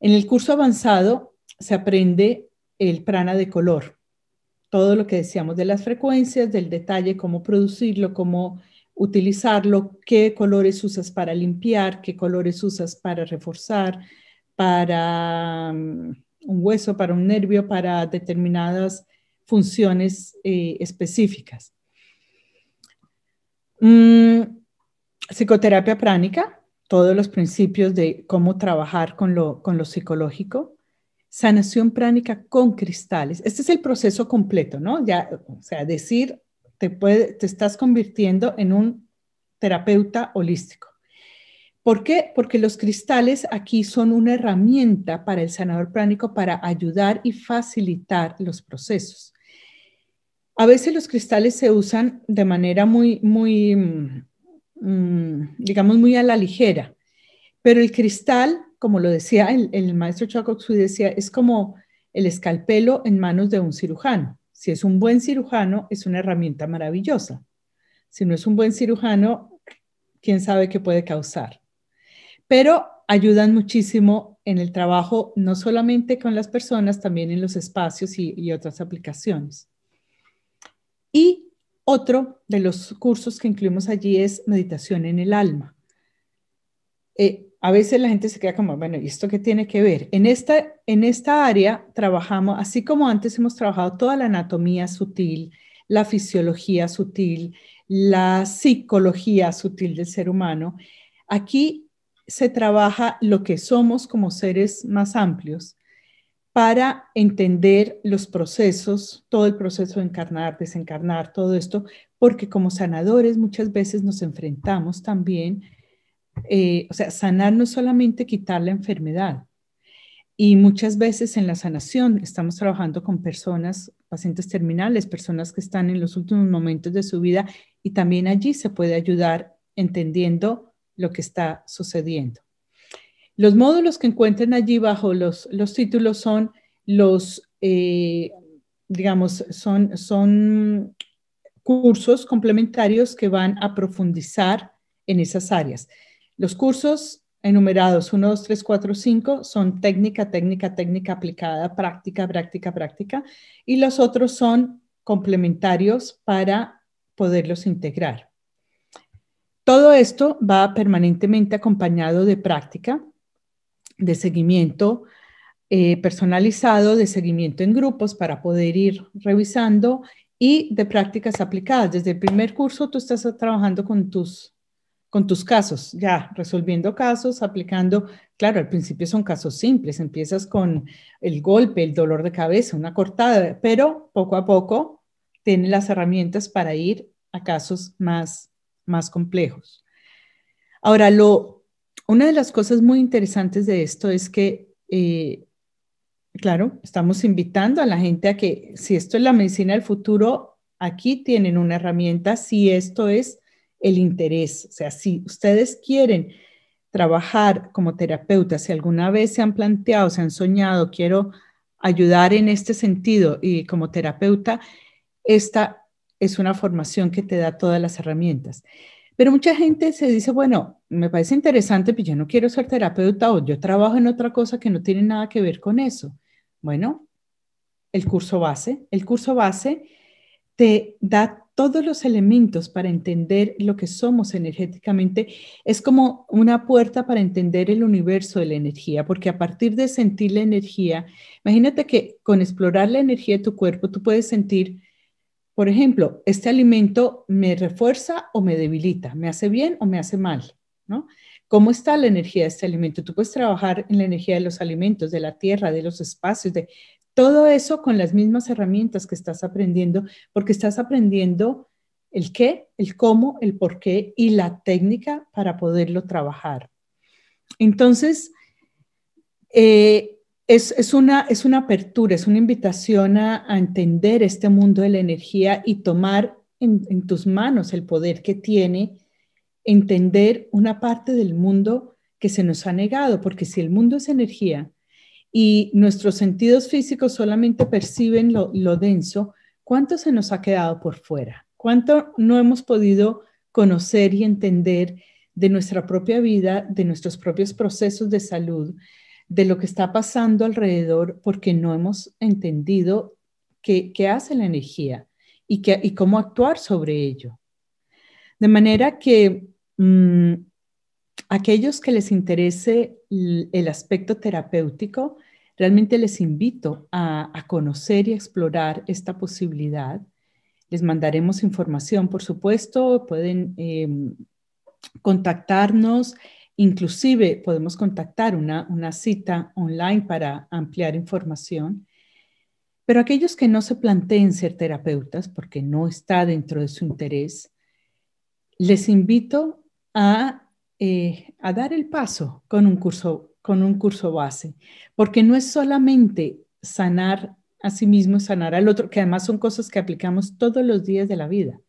En el curso avanzado se aprende el prana de color, todo lo que decíamos de las frecuencias, del detalle, cómo producirlo, cómo utilizarlo, qué colores usas para limpiar, qué colores usas para reforzar, para mm, un hueso, para un nervio, para determinadas funciones eh, específicas. Mm, psicoterapia pránica, todos los principios de cómo trabajar con lo, con lo psicológico. Sanación pránica con cristales. Este es el proceso completo, ¿no? Ya, o sea, decir, te, te estás convirtiendo en un terapeuta holístico. ¿Por qué? Porque los cristales aquí son una herramienta para el sanador pránico para ayudar y facilitar los procesos. A veces los cristales se usan de manera muy, muy, mm, mm, digamos, muy a la ligera, pero el cristal, como lo decía el, maestro Chakoksui, decía, es como el escalpelo en manos de un cirujano. Si es un buen cirujano, es una herramienta maravillosa. Si no es un buen cirujano, quién sabe qué puede causar. Pero ayudan muchísimo en el trabajo, no solamente con las personas, también en los espacios y otras aplicaciones. Y otro de los cursos que incluimos allí es meditación en el alma. Eh, a veces la gente se queda como, bueno, ¿y esto qué tiene que ver? En esta, en esta área trabajamos, así como antes hemos trabajado toda la anatomía sutil, la fisiología sutil, la psicología sutil del ser humano, aquí se trabaja lo que somos como seres más amplios, para entender los procesos, todo el proceso de encarnar, desencarnar, todo esto, porque como sanadores muchas veces nos enfrentamos también, eh, o sea, sanar no es solamente quitar la enfermedad, y muchas veces en la sanación estamos trabajando con personas, pacientes terminales, personas que están en los últimos momentos de su vida y también allí se puede ayudar entendiendo lo que está sucediendo. Los módulos que encuentren allí bajo los, títulos son los, eh, digamos, son, son cursos complementarios que van a profundizar en esas áreas. Los cursos enumerados 1, 2, 3, 4, 5 son técnica, técnica, técnica aplicada, práctica, práctica, práctica, y los otros son complementarios para poderlos integrar. Todo esto va permanentemente acompañado de práctica de seguimiento eh, personalizado, de seguimiento en grupos para poder ir revisando y de prácticas aplicadas. Desde el primer curso tú estás trabajando con tus, con tus casos, ya resolviendo casos, aplicando, claro, al principio son casos simples, empiezas con el golpe, el dolor de cabeza, una cortada, pero poco a poco tienes las herramientas para ir a casos más, más complejos. Ahora, lo una de las cosas muy interesantes de esto es que, eh, claro, estamos invitando a la gente a que si esto es la medicina del futuro, aquí tienen una herramienta, si esto es el interés, o sea, si ustedes quieren trabajar como terapeuta, si alguna vez se han planteado, se han soñado, quiero ayudar en este sentido y como terapeuta, esta es una formación que te da todas las herramientas. Pero mucha gente se dice, bueno, me parece interesante, pero pues, yo no quiero ser terapeuta o yo trabajo en otra cosa que no tiene nada que ver con eso. Bueno, el curso base, el curso base te da todos los elementos para entender lo que somos energéticamente. Es como una puerta para entender el universo de la energía, porque a partir de sentir la energía, imagínate que con explorar la energía de tu cuerpo, tú puedes sentir, por ejemplo, este alimento me refuerza o me debilita, me hace bien o me hace mal. ¿Cómo está la energía de este alimento? Tú puedes trabajar en la energía de los alimentos, de la tierra, de los espacios, de todo eso con las mismas herramientas que estás aprendiendo, porque estás aprendiendo el qué, el cómo, el por qué y la técnica para poderlo trabajar. Entonces, eh, es, una, es una apertura, es una invitación a, entender este mundo de la energía y tomar en tus manos el poder que tiene entender una parte del mundo que se nos ha negado, porque si el mundo es energía y nuestros sentidos físicos solamente perciben lo, denso, ¿cuánto se nos ha quedado por fuera? ¿Cuánto no hemos podido conocer y entender de nuestra propia vida, de nuestros propios procesos de salud, de lo que está pasando alrededor, porque no hemos entendido qué, hace la energía y, qué, y cómo actuar sobre ello? De manera que Mm, aquellos que les interese el aspecto terapéutico, realmente les invito a, conocer y explorar esta posibilidad. Les mandaremos información, por supuesto, pueden em, contactarnos, inclusive podemos contactar una, una cita online para ampliar información. Pero aquellos que no se planteen ser terapeutas porque no está dentro de su interés, les invito eh, a, dar el paso con un, curso, con un curso base, porque no es solamente sanar a sí mismo, sanar al otro, que además son cosas que aplicamos todos los días de la vida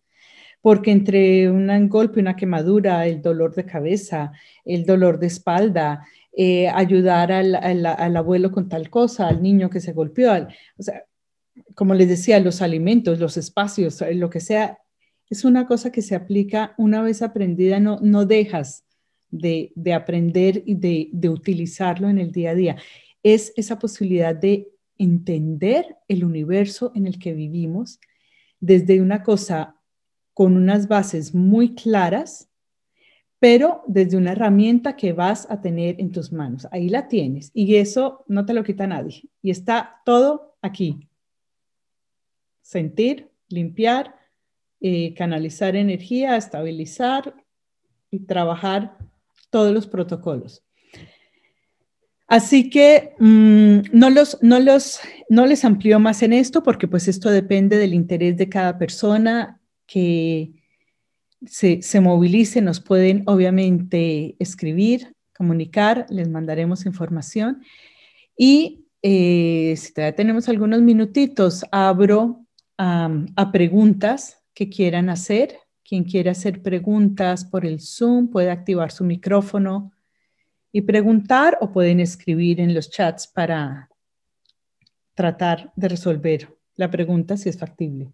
porque entre un golpe, una quemadura, el dolor de cabeza, el dolor de espalda, eh, ayudar al, abuelo con tal cosa, al niño que se golpeó, o sea, como les decía, los alimentos, los espacios, lo que sea, es una cosa que se aplica una vez aprendida, no, no dejas de, aprender y de, de utilizarlo en el día a día. Es esa posibilidad de entender el universo en el que vivimos desde una cosa con unas bases muy claras, pero desde una herramienta que vas a tener en tus manos. Ahí la tienes y eso no te lo quita nadie. Y está todo aquí. Sentir, limpiar, eh, canalizar energía, estabilizar y trabajar todos los protocolos. Así que mm, no, les amplío más en esto porque pues esto depende del interés de cada persona que se, se movilice. Nos pueden obviamente escribir, comunicar, les mandaremos información. Y eh, si todavía tenemos algunos minutitos, abro a preguntas que quieran hacer. Quien quiera hacer preguntas por el Zoom puede activar su micrófono y preguntar o pueden escribir en los chats para tratar de resolver la pregunta si es factible.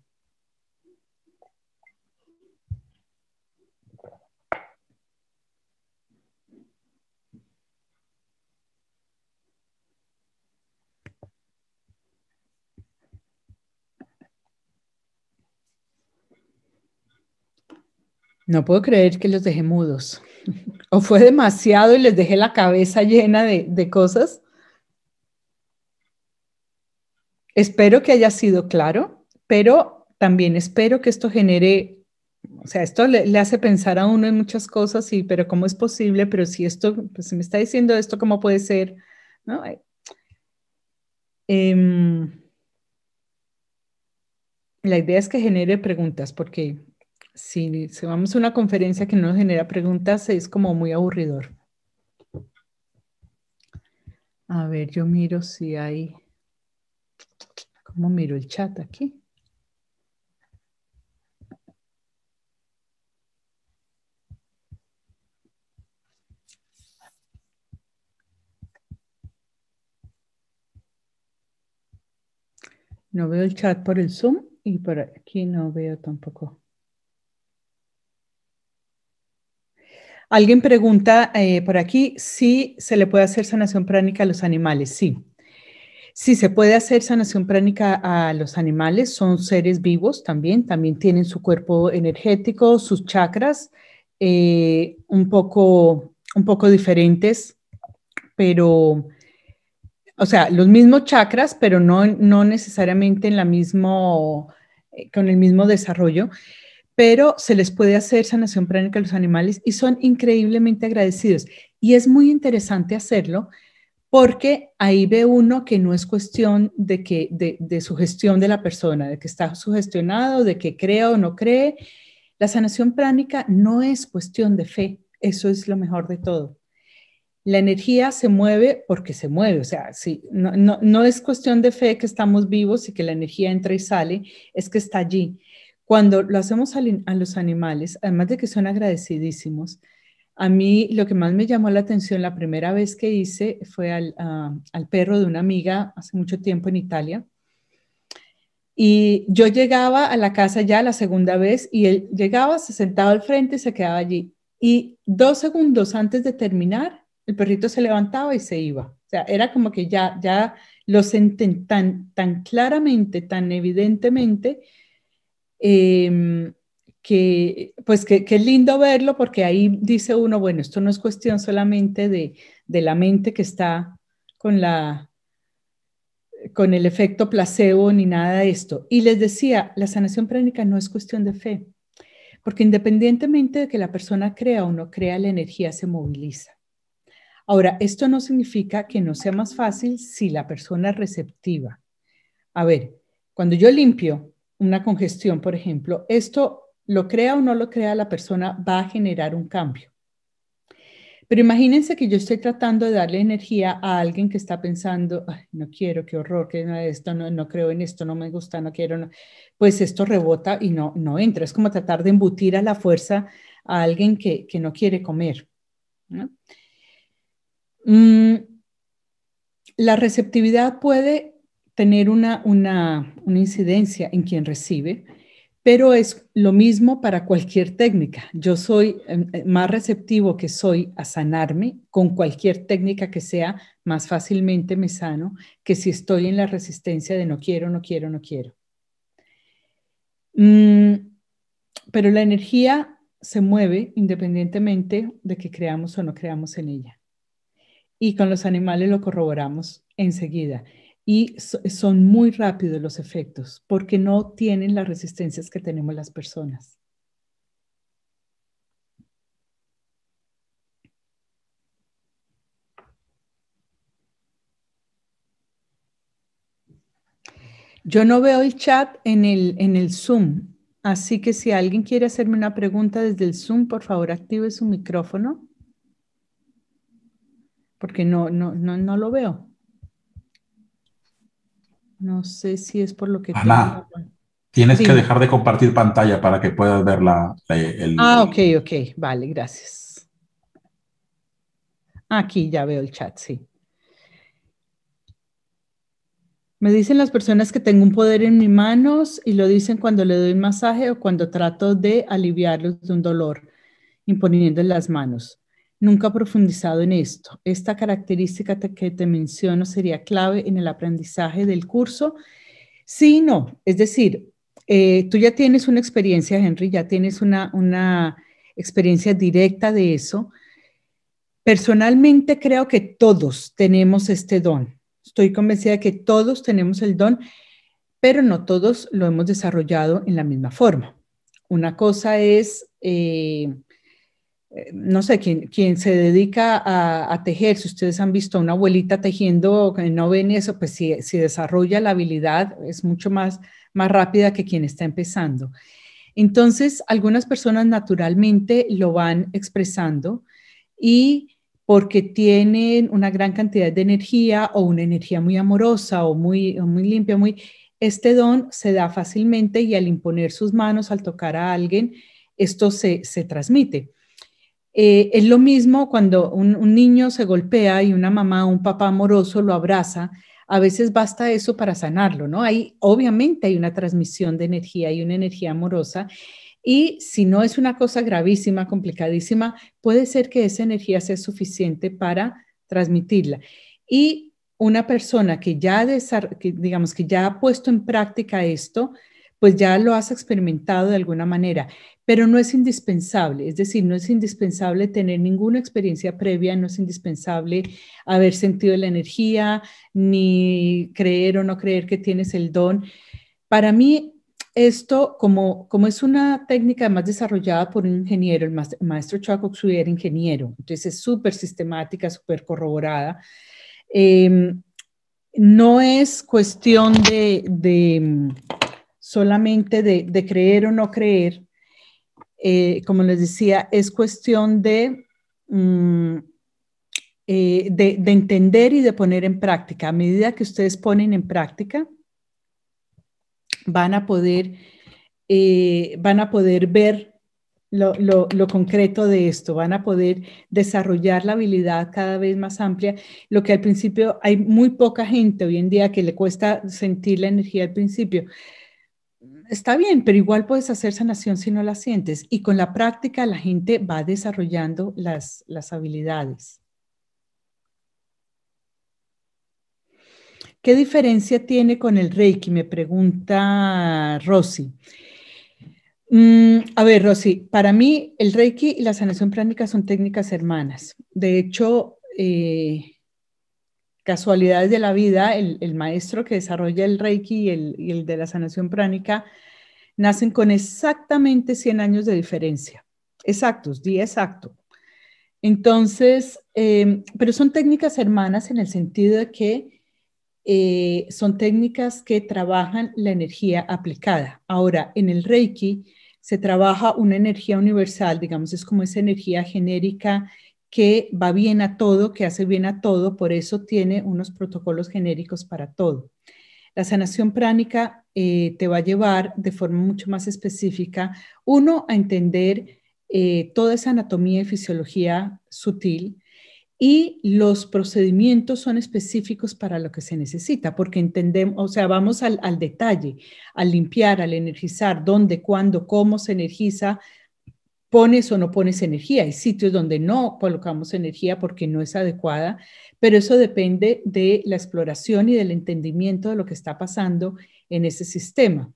No puedo creer que los dejé mudos. [LAUGHS] O fue demasiado y les dejé la cabeza llena de, cosas. Espero que haya sido claro, pero también espero que esto genere, o sea, esto le, hace pensar a uno en muchas cosas, y, pero ¿cómo es posible? Pero si esto, pues si me está diciendo esto, ¿cómo puede ser? ¿No? Eh, em, la idea es que genere preguntas, porque si vamos a una conferencia que no genera preguntas, es como muy aburridor. A ver, yo miro si hay... ¿Cómo miro el chat aquí? No veo el chat por el Zoom y por aquí no veo tampoco. Alguien pregunta eh, por aquí si se le puede hacer sanación pránica a los animales. Sí. Sí, se puede hacer sanación pránica a los animales, son seres vivos también, también tienen su cuerpo energético, sus chakras, eh, un, poco, un poco diferentes, pero, o sea, los mismos chakras, pero no, necesariamente en mismo, eh, con el mismo desarrollo pero se les puede hacer sanación pránica a los animales y son increíblemente agradecidos. Y es muy interesante hacerlo porque ahí ve uno que no es cuestión de, que, de, su gestión de la persona, de que está sugestionado, de que cree o no cree. La sanación pránica no es cuestión de fe, eso es lo mejor de todo. La energía se mueve porque se mueve, o sea, si no es cuestión de fe que estamos vivos y que la energía entra y sale, es que está allí. Cuando lo hacemos a, los animales, además de que son agradecidísimos, a mí lo que más me llamó la atención la primera vez que hice fue al, perro de una amiga hace mucho tiempo en Italia. Y yo llegaba a la casa ya la segunda vez y él llegaba, se sentaba al frente y se quedaba allí. Y dos segundos antes de terminar, el perrito se levantaba y se iba. O sea, era como que ya, ya lo senten tan, tan claramente, tan evidentemente Em, que pues que, lindo verlo porque ahí dice uno, bueno, esto no es cuestión solamente de, de la mente que está con la con el efecto placebo ni nada de esto. Y les decía, la sanación pránica no es cuestión de fe, porque independientemente de que la persona crea o no crea, la energía se moviliza. Ahora, esto no significa que no sea más fácil si la persona es receptiva. A ver, cuando yo limpio, una congestión, por ejemplo, esto lo crea o no lo crea la persona, va a generar un cambio. Pero imagínense que yo estoy tratando de darle energía a alguien que está pensando, no quiero, qué horror, que no esto, no, creo en esto, no me gusta, no quiero, pues esto rebota y no, no entra. Es como tratar de embutir a la fuerza a alguien que, no quiere comer. Mm, la receptividad puede tener una, una, incidencia en quien recibe, pero es lo mismo para cualquier técnica. Yo soy em, eh, más receptivo que soy a sanarme con cualquier técnica que sea, más fácilmente me sano que si estoy en la resistencia de no quiero, no quiero, no quiero. Mm, pero la energía se mueve independientemente de que creamos o no creamos en ella. Y con los animales lo corroboramos enseguida y son muy rápidos los efectos porque no tienen las resistencias que tenemos las personas. Yo no veo el chat en el, en el Zoom, así que si alguien quiere hacerme una pregunta desde el Zoom, por favor active su micrófono, porque no, no lo veo. No sé si es por lo que... Ana, tienes que dejar de compartir pantalla para que puedas ver ah, ok, ok, vale, gracias. Aquí ya veo el chat, sí. Me dicen las personas que tengo un poder en mis manos y lo dicen cuando le doy un masaje o cuando trato de aliviarlos de un dolor imponiendo las manos nunca profundizado en esto. Esta característica que te menciono sería clave en el aprendizaje del curso. Sí y no, es decir, eh, tú ya tienes una experiencia, Henry, ya tienes una, una experiencia directa de eso. Personalmente creo que todos tenemos este don. Estoy convencida de que todos tenemos el don, pero no todos lo hemos desarrollado en la misma forma. Una cosa es... Eh, eh, no sé, quien, se dedica a, tejer, si ustedes han visto a una abuelita tejiendo, no ven eso, pues si, desarrolla la habilidad es mucho más, más rápida que quien está empezando. Entonces, algunas personas naturalmente lo van expresando y porque tienen una gran cantidad de energía o una energía muy amorosa o muy, muy limpia, muy, este don se da fácilmente y al imponer sus manos, al tocar a alguien, esto se transmite. Eh, es lo mismo cuando un, niño se golpea y una mamá o un papá amoroso lo abraza. A veces basta eso para sanarlo, ¿no? Ahí obviamente hay una transmisión de energía y una energía amorosa. Y si no es una cosa gravísima, complicadísima, puede ser que esa energía sea suficiente para transmitirla. Y una persona que ya, digamos, que ya ha puesto en práctica esto, pues ya lo has experimentado de alguna manera, pero no es indispensable, es decir, no es indispensable tener ninguna experiencia previa, no es indispensable haber sentido la energía, ni creer o no creer que tienes el don. Para mí, esto, como, como es una técnica más desarrollada por un ingeniero, el, maestro Chaco ingeniero, entonces es súper sistemática, súper corroborada. Em, no es cuestión de solamente de, creer o no creer, eh, como les decía, es cuestión mm, eh, de, de, entender y de poner en práctica. A medida que ustedes ponen en práctica, van a poder, eh, van a poder ver lo, concreto de esto, van a poder desarrollar la habilidad cada vez más amplia, lo que al principio hay muy poca gente hoy en día que le cuesta sentir la energía al principio, está bien, pero igual puedes hacer sanación si no la sientes. Y con la práctica la gente va desarrollando las, habilidades. ¿Qué diferencia tiene con el Reiki? Me pregunta Rosy. Mm, a ver, Rosy, para mí el Reiki y la sanación pránica son técnicas hermanas. De hecho, eh, casualidades de la vida, el, maestro que desarrolla el Reiki y el, de la sanación pránica nacen con exactamente 100 años de diferencia. Exactos, día exacto. Entonces, eh, pero son técnicas hermanas en el sentido de que eh, son técnicas que trabajan la energía aplicada. Ahora, en el Reiki se trabaja una energía universal, digamos, es como esa energía genérica que va bien a todo, que hace bien a todo, por eso tiene unos protocolos genéricos para todo. La sanación pránica eh, te va a llevar de forma mucho más específica, uno, a entender eh, toda esa anatomía y fisiología sutil, y los procedimientos son específicos para lo que se necesita, porque entendemos, o sea, vamos al, al detalle, al limpiar, al energizar, dónde, cuándo, cómo se energiza, pones o no pones energía. Hay sitios donde no colocamos energía porque no es adecuada, pero eso depende de la exploración y del entendimiento de lo que está pasando en ese sistema.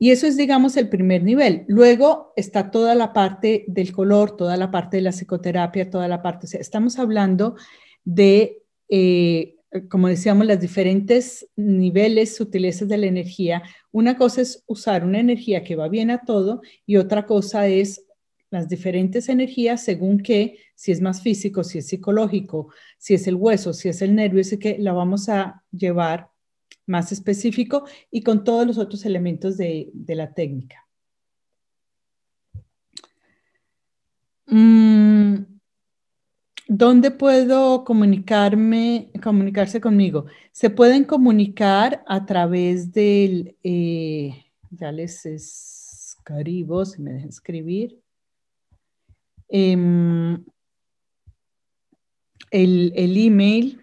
Y eso es, digamos, el primer nivel. Luego está toda la parte del color, toda la parte de la psicoterapia, toda la parte, o estamos hablando de, eh, como decíamos, los diferentes niveles, sutiles de la energía. Una cosa es usar una energía que va bien a todo y otra cosa es las diferentes energías según que, si es más físico, si es psicológico, si es el hueso, si es el nervio, así que la vamos a llevar más específico y con todos los otros elementos de, la técnica. Mm, ¿Dónde puedo comunicarme, comunicarse conmigo? Se pueden comunicar a través del, eh, ya les escribo, si me dejan escribir. Em, el, email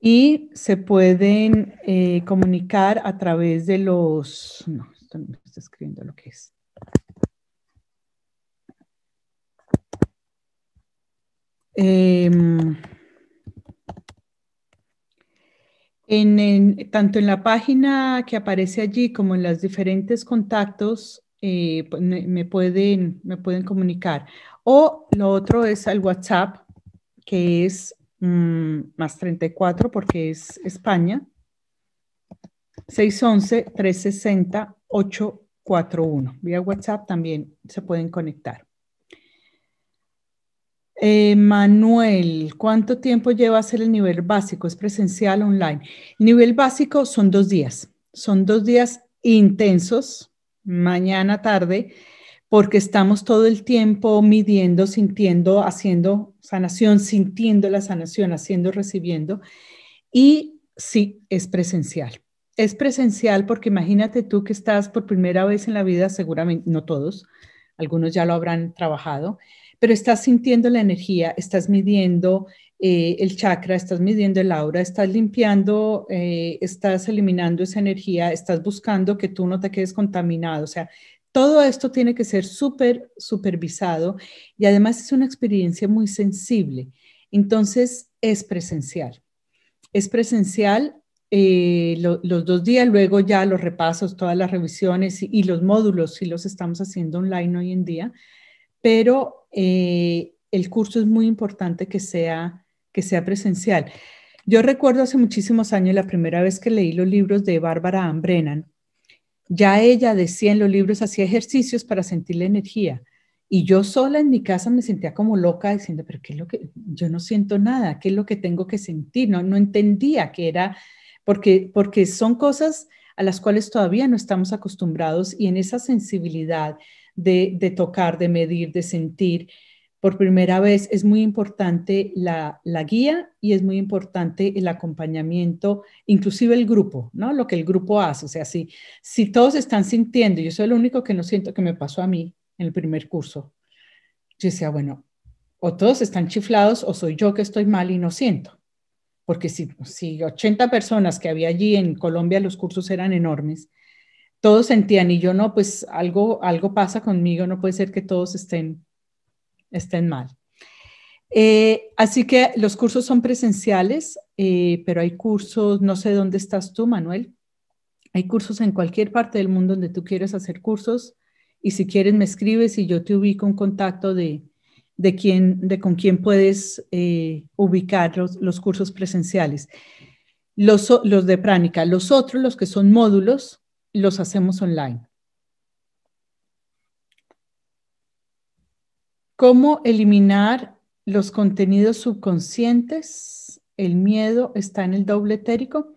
y se pueden eh, comunicar a través de los... No, esto no me está escribiendo lo que es. Em, tanto en la página que aparece allí como en los diferentes contactos eh, pues, me, pueden, me pueden comunicar. O lo otro es el WhatsApp, que es mm, más 34 porque es España, 611-360-841. Vía WhatsApp también se pueden conectar. Eh, Manuel, ¿cuánto tiempo lleva hacer el nivel básico? ¿Es presencial online? nivel básico son dos días. Son dos días intensos mañana, tarde, porque estamos todo el tiempo midiendo, sintiendo, haciendo sanación, sintiendo la sanación, haciendo, recibiendo. Y sí, es presencial. Es presencial porque imagínate tú que estás por primera vez en la vida, seguramente, no todos, algunos ya lo habrán trabajado, pero estás sintiendo la energía, estás midiendo, eh, el chakra, estás midiendo el aura, estás limpiando, eh, estás eliminando esa energía, estás buscando que tú no te quedes contaminado. O sea, todo esto tiene que ser súper supervisado y además es una experiencia muy sensible. Entonces, es presencial. Es presencial eh, los dos días, luego ya los repasos, todas las revisiones y, los módulos, si los estamos haciendo online hoy en día, pero el curso es muy importante que sea que sea presencial. Yo recuerdo hace muchísimos años la primera vez que leí los libros de Bárbara Ambrenan. Ya ella decía en los libros, hacía ejercicios para sentir la energía. Y yo sola en mi casa me sentía como loca diciendo, pero ¿qué es lo que, yo no siento nada, ¿qué es lo que tengo que sentir? No, no entendía que era, porque, porque son cosas a las cuales todavía no estamos acostumbrados y en esa sensibilidad de tocar, de medir, de sentir, por primera vez es muy importante la, guía y es muy importante el acompañamiento, inclusive el grupo, ¿no? Lo que el grupo hace. O sea, si, si todos están sintiendo, yo soy el único que no siento que me pasó a mí en el primer curso. Yo decía, bueno, o todos están chiflados o soy yo que estoy mal y no siento. Porque si, si 80 personas que había allí en Colombia, los cursos eran enormes, todos sentían y yo no, pues algo, algo pasa conmigo, no puede ser que todos estén estén mal. Eh, así que los cursos son presenciales, eh, pero hay cursos, no sé dónde estás tú, Manuel. Hay cursos en cualquier parte del mundo donde tú quieres hacer cursos y si quieres me escribes y yo te ubico un contacto de, de, quién, de con quién puedes eh, ubicar los, cursos presenciales. Los, los de pránica, los otros, los que son módulos, los hacemos online. ¿Cómo eliminar los contenidos subconscientes? El miedo está en el doble etérico.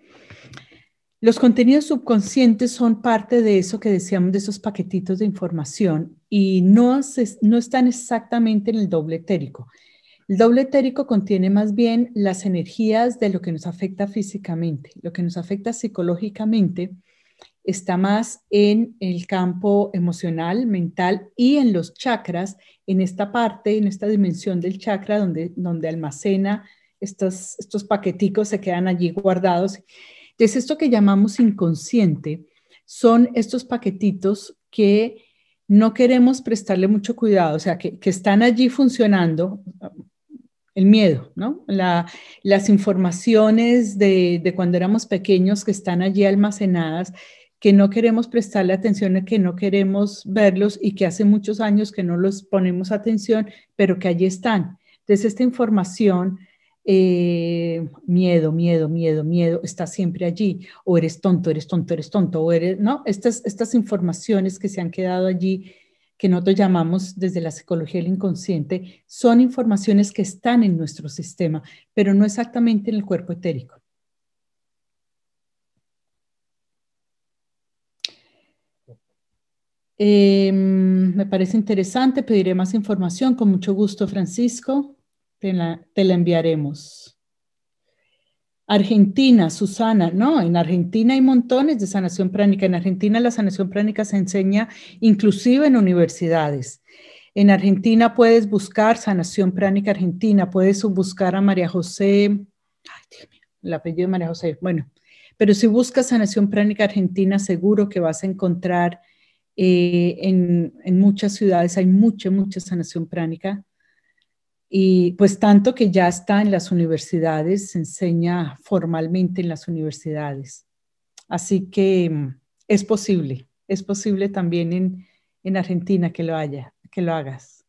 Los contenidos subconscientes son parte de eso que decíamos, de esos paquetitos de información y no, no están exactamente en el doble etérico. El doble etérico contiene más bien las energías de lo que nos afecta físicamente, lo que nos afecta psicológicamente está más en el campo emocional, mental y en los chakras, en esta parte, en esta dimensión del chakra donde, donde almacena estos, estos paqueticos, se quedan allí guardados. Entonces, esto que llamamos inconsciente son estos paquetitos que no queremos prestarle mucho cuidado, o sea, que, están allí funcionando, el miedo, ¿no? las informaciones de, de, cuando éramos pequeños que están allí almacenadas, que no queremos prestarle atención, que no queremos verlos y que hace muchos años que no los ponemos atención, pero que allí están. Entonces, esta información, eh, miedo, miedo, miedo, miedo, está siempre allí. O eres tonto, eres tonto, eres tonto, o eres, ¿no? Estas, estas informaciones que se han quedado allí, que nosotros llamamos desde la psicología del inconsciente, son informaciones que están en nuestro sistema, pero no exactamente en el cuerpo etérico. Em, me parece interesante, pediré más información con mucho gusto, Francisco. Te la, enviaremos. Argentina, Susana, no, en Argentina hay montones de sanación pránica. En Argentina la sanación pránica se enseña inclusive en universidades. En Argentina puedes buscar sanación pránica argentina, puedes buscar a María José, ay, Dios mío, el apellido de María José, bueno, pero si buscas sanación pránica argentina, seguro que vas a encontrar eh, en, muchas ciudades hay mucha, mucha sanación pránica. Y pues tanto que ya está en las universidades, se enseña formalmente en las universidades. Así que mm, es posible, es posible también en, Argentina que lo haya, que lo hagas.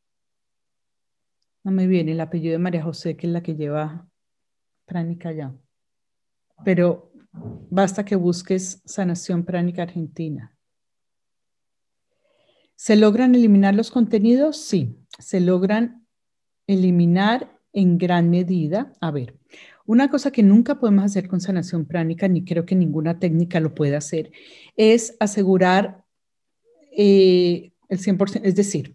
No me viene el apellido de María José, que es la que lleva pránica ya. Pero basta que busques sanación pránica argentina. ¿Se logran eliminar los contenidos? Sí, se logran eliminar en gran medida. A ver, una cosa que nunca podemos hacer con sanación pránica, ni creo que ninguna técnica lo pueda hacer, es asegurar eh, el 100%, es decir,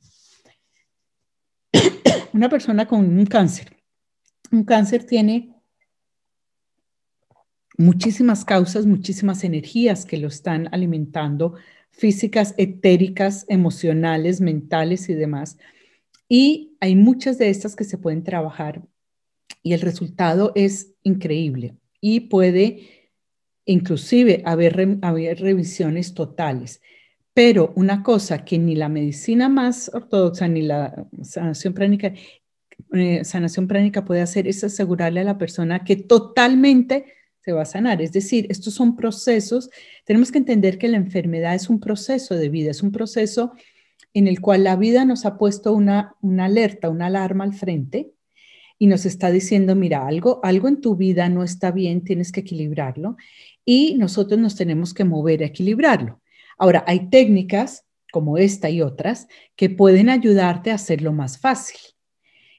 [COUGHS] una persona con un cáncer. Un cáncer tiene muchísimas causas, muchísimas energías que lo están alimentando físicas, etéricas, emocionales, mentales y demás. Y hay muchas de estas que se pueden trabajar y el resultado es increíble y puede inclusive haber, haber revisiones totales. Pero una cosa que ni la medicina más ortodoxa ni la sanación pránica, eh, sanación pránica puede hacer es asegurarle a la persona que totalmente se va a sanar. Es decir, estos son procesos, tenemos que entender que la enfermedad es un proceso de vida, es un proceso en el cual la vida nos ha puesto una, alerta, una alarma al frente y nos está diciendo, mira, algo, algo en tu vida no está bien, tienes que equilibrarlo y nosotros nos tenemos que mover a equilibrarlo. Ahora, hay técnicas como esta y otras que pueden ayudarte a hacerlo más fácil.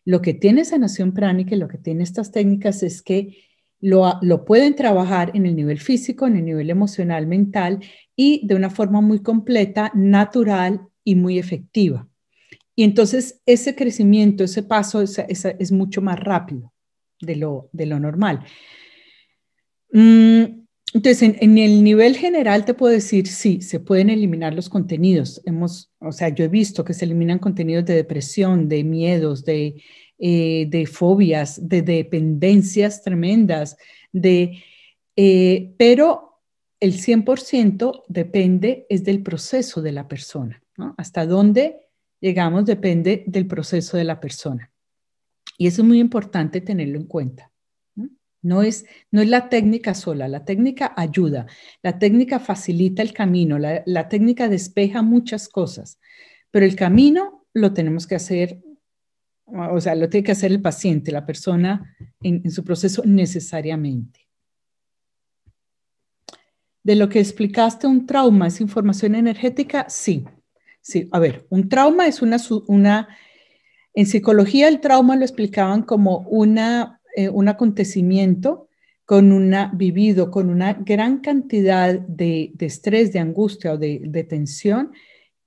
Lo que tiene sanación pránica y lo que tiene estas técnicas es que lo, pueden trabajar en el nivel físico, en el nivel emocional, mental y de una forma muy completa, natural y muy efectiva. Y entonces ese crecimiento, ese paso es, mucho más rápido de lo, de lo normal. Mm, entonces, en, el nivel general te puedo decir, sí, se pueden eliminar los contenidos. Hemos, o sea, yo he visto que se eliminan contenidos de depresión, de miedos, de eh, de fobias, de dependencias tremendas, de, eh, pero el 100% depende es del proceso de la persona. Hasta dónde llegamos depende del proceso de la persona. Y eso es muy importante tenerlo en cuenta. ¿no? es, no es la técnica sola, la técnica ayuda, la técnica facilita el camino, la, la técnica despeja muchas cosas, pero el camino lo tenemos que hacer Ah, o sea, lo tiene que hacer el paciente, la persona en, su proceso necesariamente. De lo que explicaste, un trauma es información energética, sí. Sí, a ver, un trauma es una, una en psicología el trauma lo explicaban como una, eh, un acontecimiento con una vivido, con una gran cantidad de, estrés, de angustia o de, de tensión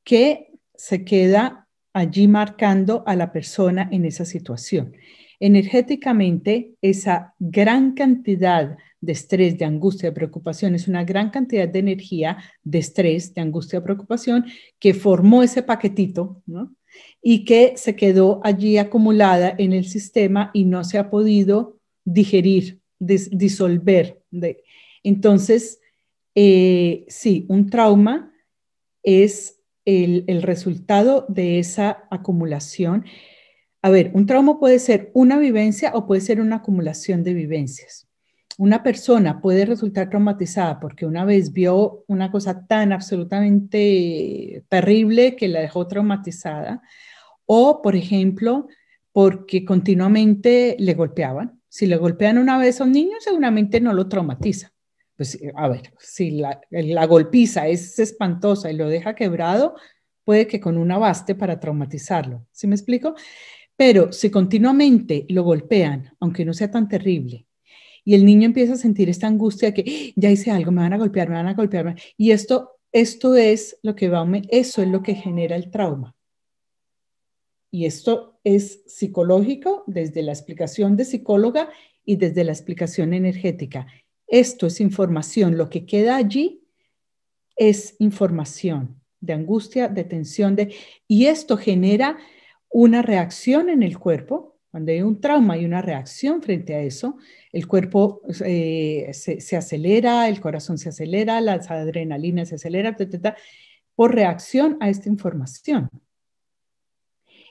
que se queda allí marcando a la persona en esa situación. Energéticamente, esa gran cantidad de estrés, de angustia, de preocupación, es una gran cantidad de energía, de estrés, de angustia, de preocupación, que formó ese paquetito, ¿no? Y que se quedó allí acumulada en el sistema y no se ha podido digerir, disolver. De. Entonces, eh, sí, un trauma es el, resultado de esa acumulación. A ver, un trauma puede ser una vivencia o puede ser una acumulación de vivencias. Una persona puede resultar traumatizada porque una vez vio una cosa tan absolutamente terrible que la dejó traumatizada o, por ejemplo, porque continuamente le golpeaban. Si le golpean una vez a un niño, seguramente no lo traumatiza pues eh, a ver, si la, golpiza es espantosa y lo deja quebrado, puede que con una baste para traumatizarlo. ¿Sí me explico? Pero si continuamente lo golpean, aunque no sea tan terrible, y el niño empieza a sentir esta angustia que ah, ya hice algo, me van a golpear, me van a golpear, y esto, esto es lo que va, eso es lo que genera el trauma. Y esto es psicológico desde la explicación de psicóloga y desde la explicación energética esto es información. Lo que queda allí es información de angustia, de tensión, de, y esto genera una reacción en el cuerpo. Cuando hay un trauma, y una reacción frente a eso. El cuerpo eh, se, acelera, el corazón se acelera, la adrenalina se acelera, por reacción a esta información.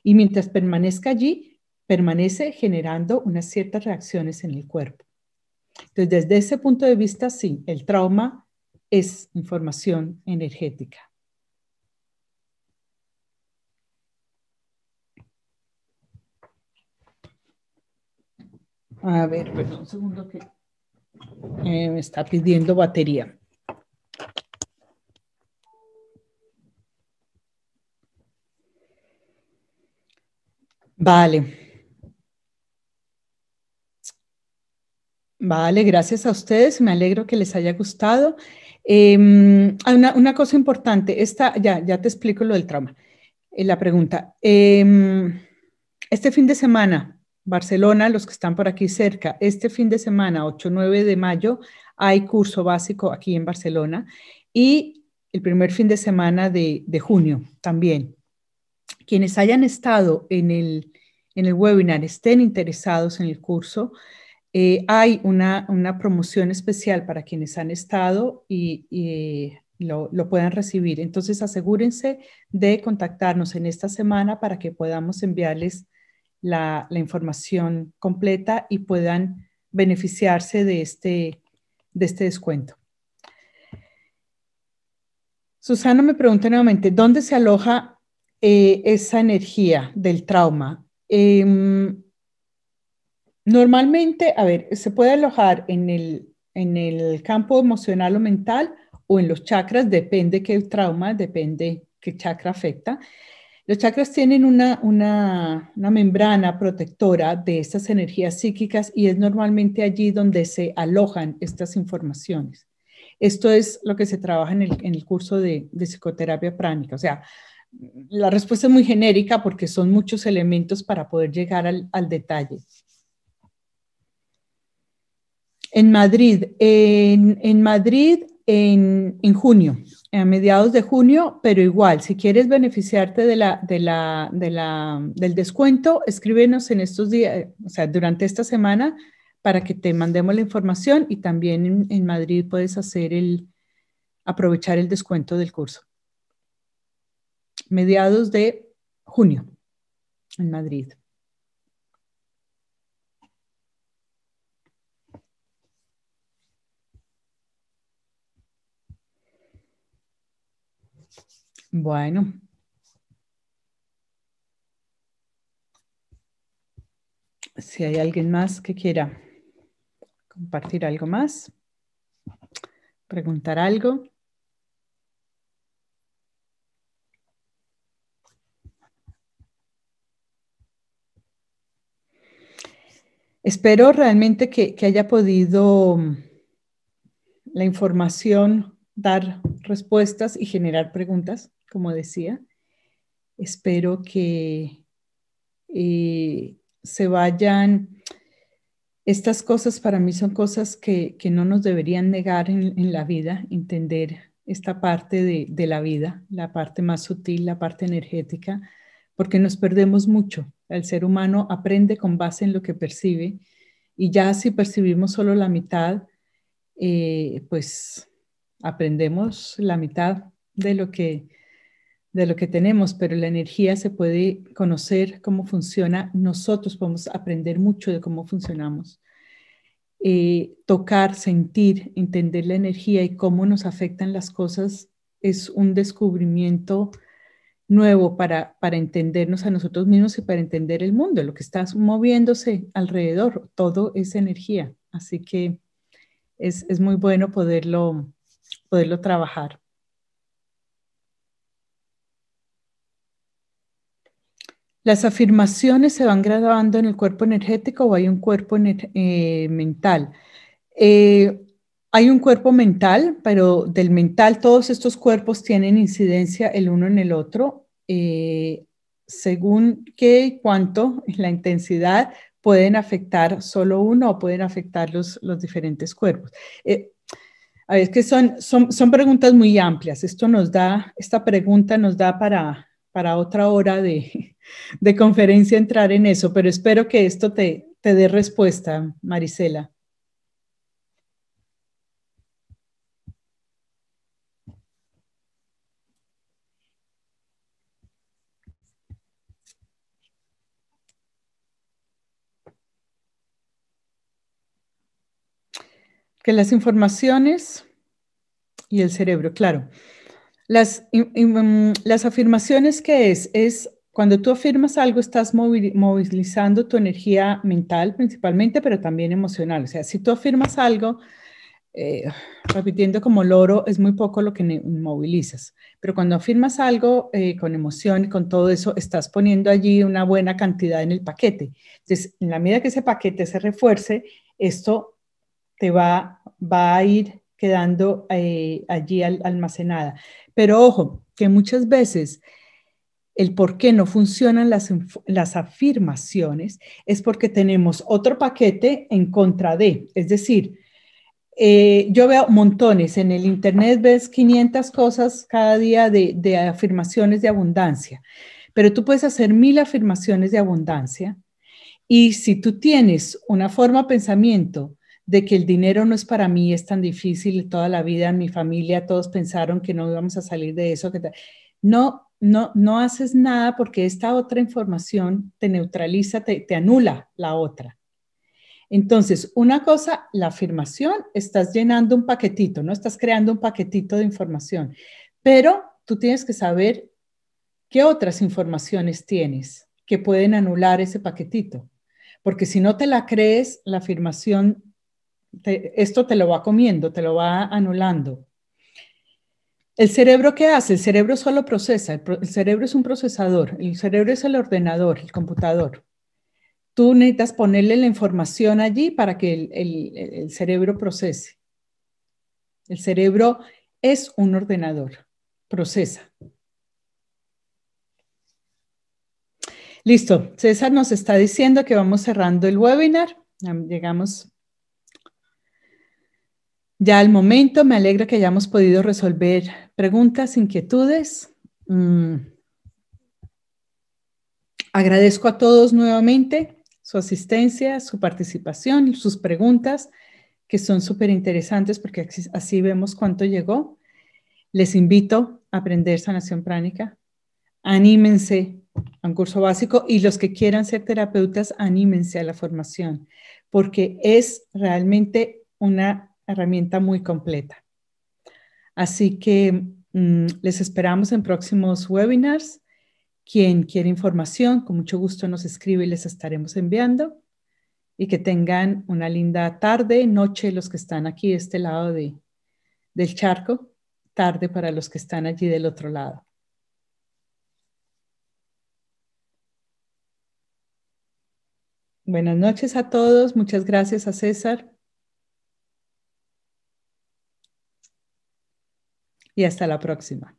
Y mientras permanezca allí, permanece generando unas ciertas reacciones en el cuerpo. Entonces, desde ese punto de vista, sí, el trauma es información energética. A ver, perdón, pues, un segundo que eh, me está pidiendo batería. Vale. Vale, gracias a ustedes. Me alegro que les haya gustado. Eh, una, una, cosa importante, esta, ya, ya te explico lo del trauma. Eh, la pregunta. Em, este fin de semana, Barcelona, los que están por aquí cerca, este fin de semana, 8-9 de mayo, hay curso básico aquí en Barcelona y el primer fin de semana de, de junio también. Quienes hayan estado en el, en el webinar, estén interesados en el curso, eh, hay una, promoción especial para quienes han estado y, lo, puedan recibir. Entonces, asegúrense de contactarnos en esta semana para que podamos enviarles la, información completa y puedan beneficiarse de este, de este descuento. Susana me pregunta nuevamente, ¿dónde se aloja eh, esa energía del trauma? Em, Normalmente, a ver, se puede alojar en el, campo emocional o mental o en los chakras, depende qué trauma, depende qué chakra afecta. Los chakras tienen una, membrana protectora de estas energías psíquicas y es normalmente allí donde se alojan estas informaciones. Esto es lo que se trabaja en el, en el curso de, psicoterapia pránica. O sea, la respuesta es muy genérica porque son muchos elementos para poder llegar al detalle. En Madrid, en, Madrid en, junio, a mediados de junio, pero igual, si quieres beneficiarte de la, de la, de la, del descuento, escríbenos en estos días, o sea, durante esta semana para que te mandemos la información y también en, en Madrid puedes hacer el, aprovechar el descuento del curso. Mediados de junio en Madrid. Bueno. Si hay alguien más que quiera compartir algo más, preguntar algo. Espero realmente que, que, haya podido mm, la información dar respuestas y generar preguntas como decía. Espero que eh, se vayan. Estas cosas para mí son cosas que, que no nos deberían negar en, en, la vida, entender esta parte de, de la vida, la parte más sutil, la parte energética, porque nos perdemos mucho. El ser humano aprende con base en lo que percibe y ya si percibimos solo la mitad, eh, pues aprendemos la mitad de lo que de lo que tenemos, pero la energía se puede conocer cómo funciona. Nosotros podemos aprender mucho de cómo funcionamos. Eh, tocar, sentir, entender la energía y cómo nos afectan las cosas es un descubrimiento nuevo para, entendernos a nosotros mismos y para entender el mundo, lo que está moviéndose alrededor, todo es energía. Así que es, es muy bueno poderlo, poderlo trabajar. Las afirmaciones se van graduando en el cuerpo energético o hay un cuerpo eh, mental. Eh, hay un cuerpo mental, pero del mental todos estos cuerpos tienen incidencia el uno en el otro, eh, según qué y cuánto la intensidad pueden afectar solo uno o pueden afectar los, diferentes cuerpos. a ver, que son, son, son preguntas muy amplias. Esto nos da, esta pregunta nos da para para otra hora [LAUGHS] de, conferencia entrar en eso, pero espero que esto te, te dé respuesta, Marisela. que las informaciones y el cerebro, claro. Las, mm, las afirmaciones que es, es cuando tú afirmas algo, estás movilizando tu energía mental principalmente, pero también emocional. O sea, si tú afirmas algo, eh, repitiendo como loro, es muy poco lo que movilizas. Pero cuando afirmas algo eh, con emoción y con todo eso, estás poniendo allí una buena cantidad en el paquete. Entonces, en la medida que ese paquete se refuerce, esto te va, va a ir quedando eh, allí almacenada. Pero ojo, que muchas veces el por qué no funcionan las, afirmaciones es porque tenemos otro paquete en contra de, es decir, eh, yo veo montones en el Internet, ves 500 cosas cada día de, de afirmaciones de abundancia, pero tú puedes hacer mil afirmaciones de abundancia y si tú tienes una forma de pensamiento de que el dinero no es para mí, es tan difícil toda la vida en mi familia, todos pensaron que no íbamos a salir de eso. Que no, no, no haces nada porque esta otra información te neutraliza, te, te anula la otra. Entonces, una cosa, la afirmación, estás llenando un paquetito, ¿no? Estás creando un paquetito de información, pero tú tienes que saber qué otras informaciones tienes que pueden anular ese paquetito. Porque si no te la crees, la afirmación esto te lo va comiendo, te lo va anulando. ¿El cerebro qué hace? El cerebro solo procesa, el, cerebro es un procesador, el cerebro es el ordenador, el computador. Tú necesitas ponerle la información allí para que el, el cerebro procese. El cerebro es un ordenador, procesa. Listo, César nos está diciendo que vamos cerrando el webinar. Llegamos ya al momento me alegra que hayamos podido resolver preguntas, inquietudes. Mm. Agradezco a todos nuevamente su asistencia, su participación, sus preguntas, que son súper interesantes porque así vemos cuánto llegó. Les invito a aprender sanación pránica. Anímense a un curso básico y los que quieran ser terapeutas, anímense a la formación, porque es realmente una herramienta muy completa. Así que mm, les esperamos en próximos webinars. Quien quiere información, con mucho gusto nos escribe y les estaremos enviando. Y que tengan una linda tarde, noche los que están aquí de este lado de, del charco, tarde para los que están allí del otro lado. Buenas noches a todos. Muchas gracias a César y hasta la próxima.